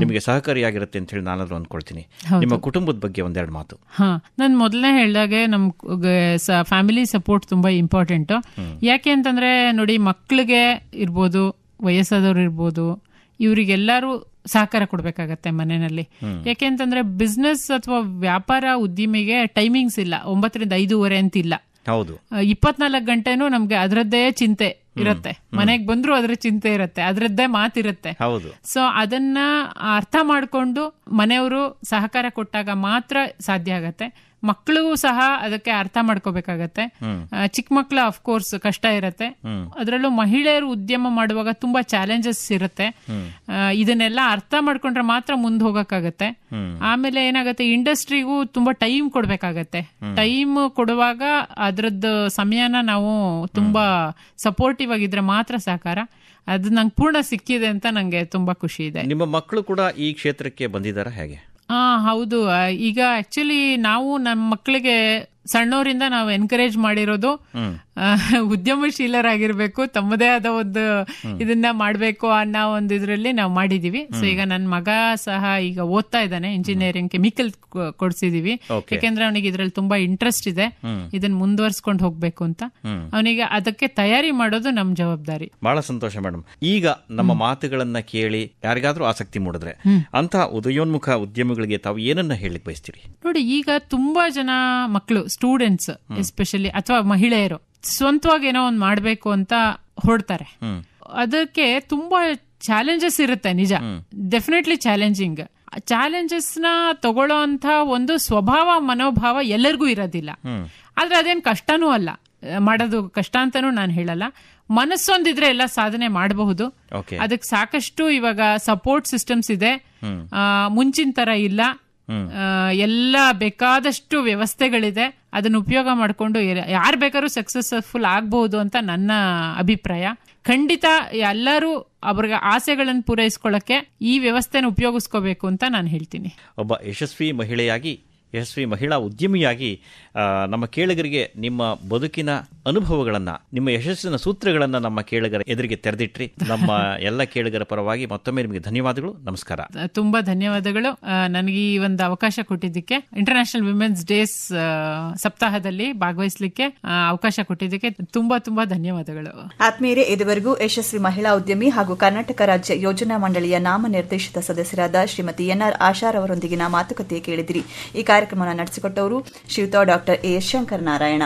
ನಿಮಗೆ ಸಹಕಾರಿಯಾಗಿರುತ್ತೆ ಅಂತ ಹೇಳಿ ನಾನಾದ್ರೂ ಅಂದ್ಕೊಳ್ತೀನಿ ನಿಮ್ಮ ಕುಟುಂಬದ ಬಗ್ಗೆ ಒಂದೆರಡು ಮಾತು ಹಾ ನಾನು ಮೊದಲನೇ ಹೇಳಿದಾಗ ನಮ್ ಫ್ಯಾಮಿಲಿ ಸಪೋರ್ಟ್ ತುಂಬಾ ಇಂಪಾರ್ಟೆಂಟ್ ಯಾಕೆ ಅಂತಂದ್ರೆ ನೋಡಿ ಮಕ್ಕಳಿಗೆ ಇರ್ಬೋದು ವಯಸ್ಸಾದವ್ರು ಇರ್ಬೋದು ಇವರಿಗೆಲ್ಲರೂ ಸಹಕಾರ ಕೊಡ್ಬೇಕಾಗತ್ತೆ ಮನೆಯಲ್ಲಿ ಯಾಕೆ ಅಂತಂದ್ರೆ ಬಿಸ್ನೆಸ್ ಅಥವಾ ವ್ಯಾಪಾರ ಉದ್ದಿಮೆಗೆ ಟೈಮಿಂಗ್ಸ್ ಇಲ್ಲ ಒಂಬತ್ತರಿಂದ ಐದೂವರೆ ಅಂತಿಲ್ಲ ಹೌದು ಇಪ್ಪತ್ನಾಲ್ಕು ಗಂಟೆನೂ ನಮ್ಗೆ ಅದರದ್ದೇ ಚಿಂತೆ ಇರುತ್ತೆ ಮನೆಗೆ ಬಂದ್ರು ಅದ್ರ ಚಿಂತೆ ಇರುತ್ತೆ ಅದ್ರದ್ದೇ ಮಾತಿರುತ್ತೆ ಹೌದು ಸೊ ಅದನ್ನ ಅರ್ಥ ಮಾಡ್ಕೊಂಡು ಮನೆಯವರು ಸಹಕಾರ ಕೊಟ್ಟಾಗ ಮಾತ್ರ ಸಾಧ್ಯ ಆಗತ್ತೆ ಮಕ್ಕಳಿಗೂ ಸಹ ಅದಕ್ಕೆ ಅರ್ಥ ಮಾಡ್ಕೋಬೇಕಾಗತ್ತೆ ಚಿಕ್ಕ ಮಕ್ಕಳು ಅಫ್ಕೋರ್ಸ್ ಕಷ್ಟ ಇರುತ್ತೆ ಅದರಲ್ಲೂ ಮಹಿಳೆಯರು ಉದ್ಯಮ ಮಾಡುವಾಗ ತುಂಬಾ ಚಾಲೆಂಜಸ್ ಇರುತ್ತೆ ಇದನ್ನೆಲ್ಲ ಅರ್ಥ ಮಾಡ್ಕೊಂಡ್ರೆ ಮಾತ್ರ ಮುಂದೆ ಹೋಗಕ್ಕಾಗತ್ತೆ ಆಮೇಲೆ ಏನಾಗುತ್ತೆ ಇಂಡಸ್ಟ್ರಿಗೂ ತುಂಬಾ ಟೈಮ್ ಕೊಡ್ಬೇಕಾಗತ್ತೆ ಟೈಮ್ ಕೊಡುವಾಗ ಅದ್ರದ್ದು ಸಮಯನ ನಾವು ತುಂಬಾ ಸಪೋರ್ಟಿವ್ ಆಗಿದ್ರೆ ಮಾತ್ರ ಸಹಕಾರ ಅದು ನಂಗೆ ಪೂರ್ಣ ಸಿಕ್ಕಿದೆ ಅಂತ ನಂಗೆ ತುಂಬಾ ಖುಷಿ ಇದೆ ನಿಮ್ಮ ಮಕ್ಕಳು ಕೂಡ ಈ ಕ್ಷೇತ್ರಕ್ಕೆ ಬಂದಿದ್ದಾರೆ ಹೇಗೆ ಹೌದು ಈಗ ಆಕ್ಚುಲಿ ನಾವು ನಮ್ಮ ಮಕ್ಕಳಿಗೆ ಸಣ್ಣವರಿಂದ ನಾವು ಎನ್ಕರೇಜ್ ಮಾಡಿರೋದು ಉದ್ಯಮಶೀಲರಾಗಿರ್ಬೇಕು ತಮ್ಮದೇ ಆದ ಒಂದು ಇದನ್ನ ಮಾಡಬೇಕು ಅನ್ನೋ ಒಂದು ಇದರಲ್ಲಿ ನಾವು ಮಾಡಿದೀವಿ ಸೊ ಈಗ ನನ್ನ ಮಗ ಸಹ ಈಗ ಓದ್ತಾ ಇದ್ದಾನೆ ಇಂಜಿನಿಯರಿಂಗ್ ಕೆಮಿಕಲ್ ಕೊಡ್ಸಿದೀವಿ ಯಾಕೆಂದ್ರೆ ಅವನಿಗೆ ಇದ್ರಲ್ಲಿ ತುಂಬಾ ಇಂಟ್ರೆಸ್ಟ್ ಇದೆ ಇದನ್ನ ಮುಂದುವರ್ಸ್ಕೊಂಡು ಹೋಗ್ಬೇಕು ಅಂತ ಅವನಿಗೆ ಅದಕ್ಕೆ ತಯಾರಿ ಮಾಡೋದು ನಮ್ಮ ಜವಾಬ್ದಾರಿ ಬಹಳ ಸಂತೋಷ ಮೇಡಮ್ ಈಗ ನಮ್ಮ ಮಾತುಗಳನ್ನ ಕೇಳಿ ಯಾರಿಗಾದ್ರೂ ಆಸಕ್ತಿ ಮೂಡಿದ್ರೆ ಅಂತ ಉದಯೋನ್ಮುಖ ಉದ್ಯಮಿಗಳಿಗೆ ತಾವು ಏನನ್ನ ಹೇಳಿ ಬಯಸ್ತೀರಿ ನೋಡಿ ಈಗ ತುಂಬಾ ಜನ ಮಕ್ಕಳು ಸ್ಟೂಡೆಂಟ್ಸ್ ಎಸ್ಪೆಷಲಿ ಅಥವಾ ಮಹಿಳೆಯರು ಸ್ವಂತವಾಗಿ ಏನೋ ಒಂದು ಮಾಡಬೇಕು ಅಂತ ಹೊಡ್ತಾರೆ ಅದಕ್ಕೆ ತುಂಬಾ ಚಾಲೆಂಜಸ್ ಇರುತ್ತೆ ನಿಜ ಡೆಫಿನೆಟ್ಲಿ ಚಾಲೆಂಜಿಂಗ್ ಚಾಲೆಂಜಸ್ ನ ತಗೊಳ್ಳೋ ಅಂತ ಒಂದು ಸ್ವಭಾವ ಮನೋಭಾವ ಎಲ್ಲರಿಗೂ ಇರೋದಿಲ್ಲ ಆದ್ರೆ ಅದೇನು ಕಷ್ಟನೂ ಅಲ್ಲ ಮಾಡೋದು ಕಷ್ಟ ಅಂತಾನೂ ನಾನು ಹೇಳಲ್ಲ ಮನಸ್ಸೊಂದಿದ್ರೆ ಎಲ್ಲ ಸಾಧನೆ ಮಾಡಬಹುದು ಅದಕ್ಕೆ ಸಾಕಷ್ಟು ಇವಾಗ ಸಪೋರ್ಟ್ ಸಿಸ್ಟಮ್ಸ್ ಇದೆ ಮುಂಚಿನ ತರ ಇಲ್ಲ ಎಲ್ಲ ಬೇಕಾದಷ್ಟು ವ್ಯವಸ್ಥೆಗಳಿದೆ ಅದನ್ನು ಉಪಯೋಗ ಮಾಡಿಕೊಂಡು ಯಾರು ಬೇಕಾದ್ರೂ ಸಕ್ಸಸ್ಫುಲ್ ಆಗ್ಬಹುದು ಅಂತ ನನ್ನ ಅಭಿಪ್ರಾಯ ಖಂಡಿತ ಎಲ್ಲರೂ ಅವ್ರಿಗೆ ಆಸೆಗಳನ್ನು ಪೂರೈಸ್ಕೊಳ್ಳೋಕ್ಕೆ ಈ ವ್ಯವಸ್ಥೆನ ಉಪಯೋಗಿಸ್ಕೋಬೇಕು ಅಂತ ನಾನು ಹೇಳ್ತೀನಿ ಒಬ್ಬ ಯಶಸ್ವಿ ಮಹಿಳೆಯಾಗಿ ಯಶಸ್ವಿ ಮಹಿಳಾ ಉದ್ಯಮಿಯಾಗಿ ನಮ್ಮ ಕೇಳಿಗರಿಗೆ ನಿಮ್ಮ ಬದುಕಿನ ಅನುಭವಗಳನ್ನು ನಿಮ್ಮ ಯಶಸ್ಸಿನ ಸೂತ್ರಗಳನ್ನು ನಮ್ಮ ಕೇಳಿಗರ ಎದುರಿಗೆ ತೆರೆದಿಟ್ರಿ ನಮ್ಮ ಎಲ್ಲ ಕೇಳಿಗರ ಪರವಾಗಿ ಮತ್ತೊಮ್ಮೆ ನಿಮಗೆ ಧನ್ಯವಾದಗಳು ನಮಸ್ಕಾರ ತುಂಬಾ ಧನ್ಯವಾದಗಳು ನನಗೆ ಈ ಒಂದು ಅವಕಾಶ ಕೊಟ್ಟಿದ್ದಕ್ಕೆ ಇಂಟರ್ನ್ಯಾಷನಲ್ ವಿಮೆನ್ಸ್ ಡೇಸ್ ಸಪ್ತಾಹದಲ್ಲಿ ಭಾಗವಹಿಸಲಿಕ್ಕೆ ಅವಕಾಶ ಕೊಟ್ಟಿದ್ದಕ್ಕೆ ತುಂಬಾ ತುಂಬಾ ಧನ್ಯವಾದಗಳು ಆತ್ಮೀಯರೇ ಇದುವರೆಗೂ ಯಶಸ್ವಿ ಮಹಿಳಾ ಉದ್ಯಮಿ ಹಾಗೂ ಕರ್ನಾಟಕ ರಾಜ್ಯ ಯೋಜನಾ ಮಂಡಳಿಯ ನಾಮ ನಿರ್ದೇಶಿತ ಸದಸ್ಯರಾದ ಶ್ರೀಮತಿ ಎನ್ಆರ್ ಆಶಾರ್ ಅವರೊಂದಿಗಿನ ಮಾತುಕತೆ ಕೇಳಿದಿರಿ ಈ ಕಾರ್ಯಕ್ರಮವನ್ನು ನಡೆಸಿಕೊಟ್ಟವರು ಶ್ರೀಯುತ ಡಾಕ್ಟರ್ ಎ ಶಂಕರ ನಾರಾಯಣ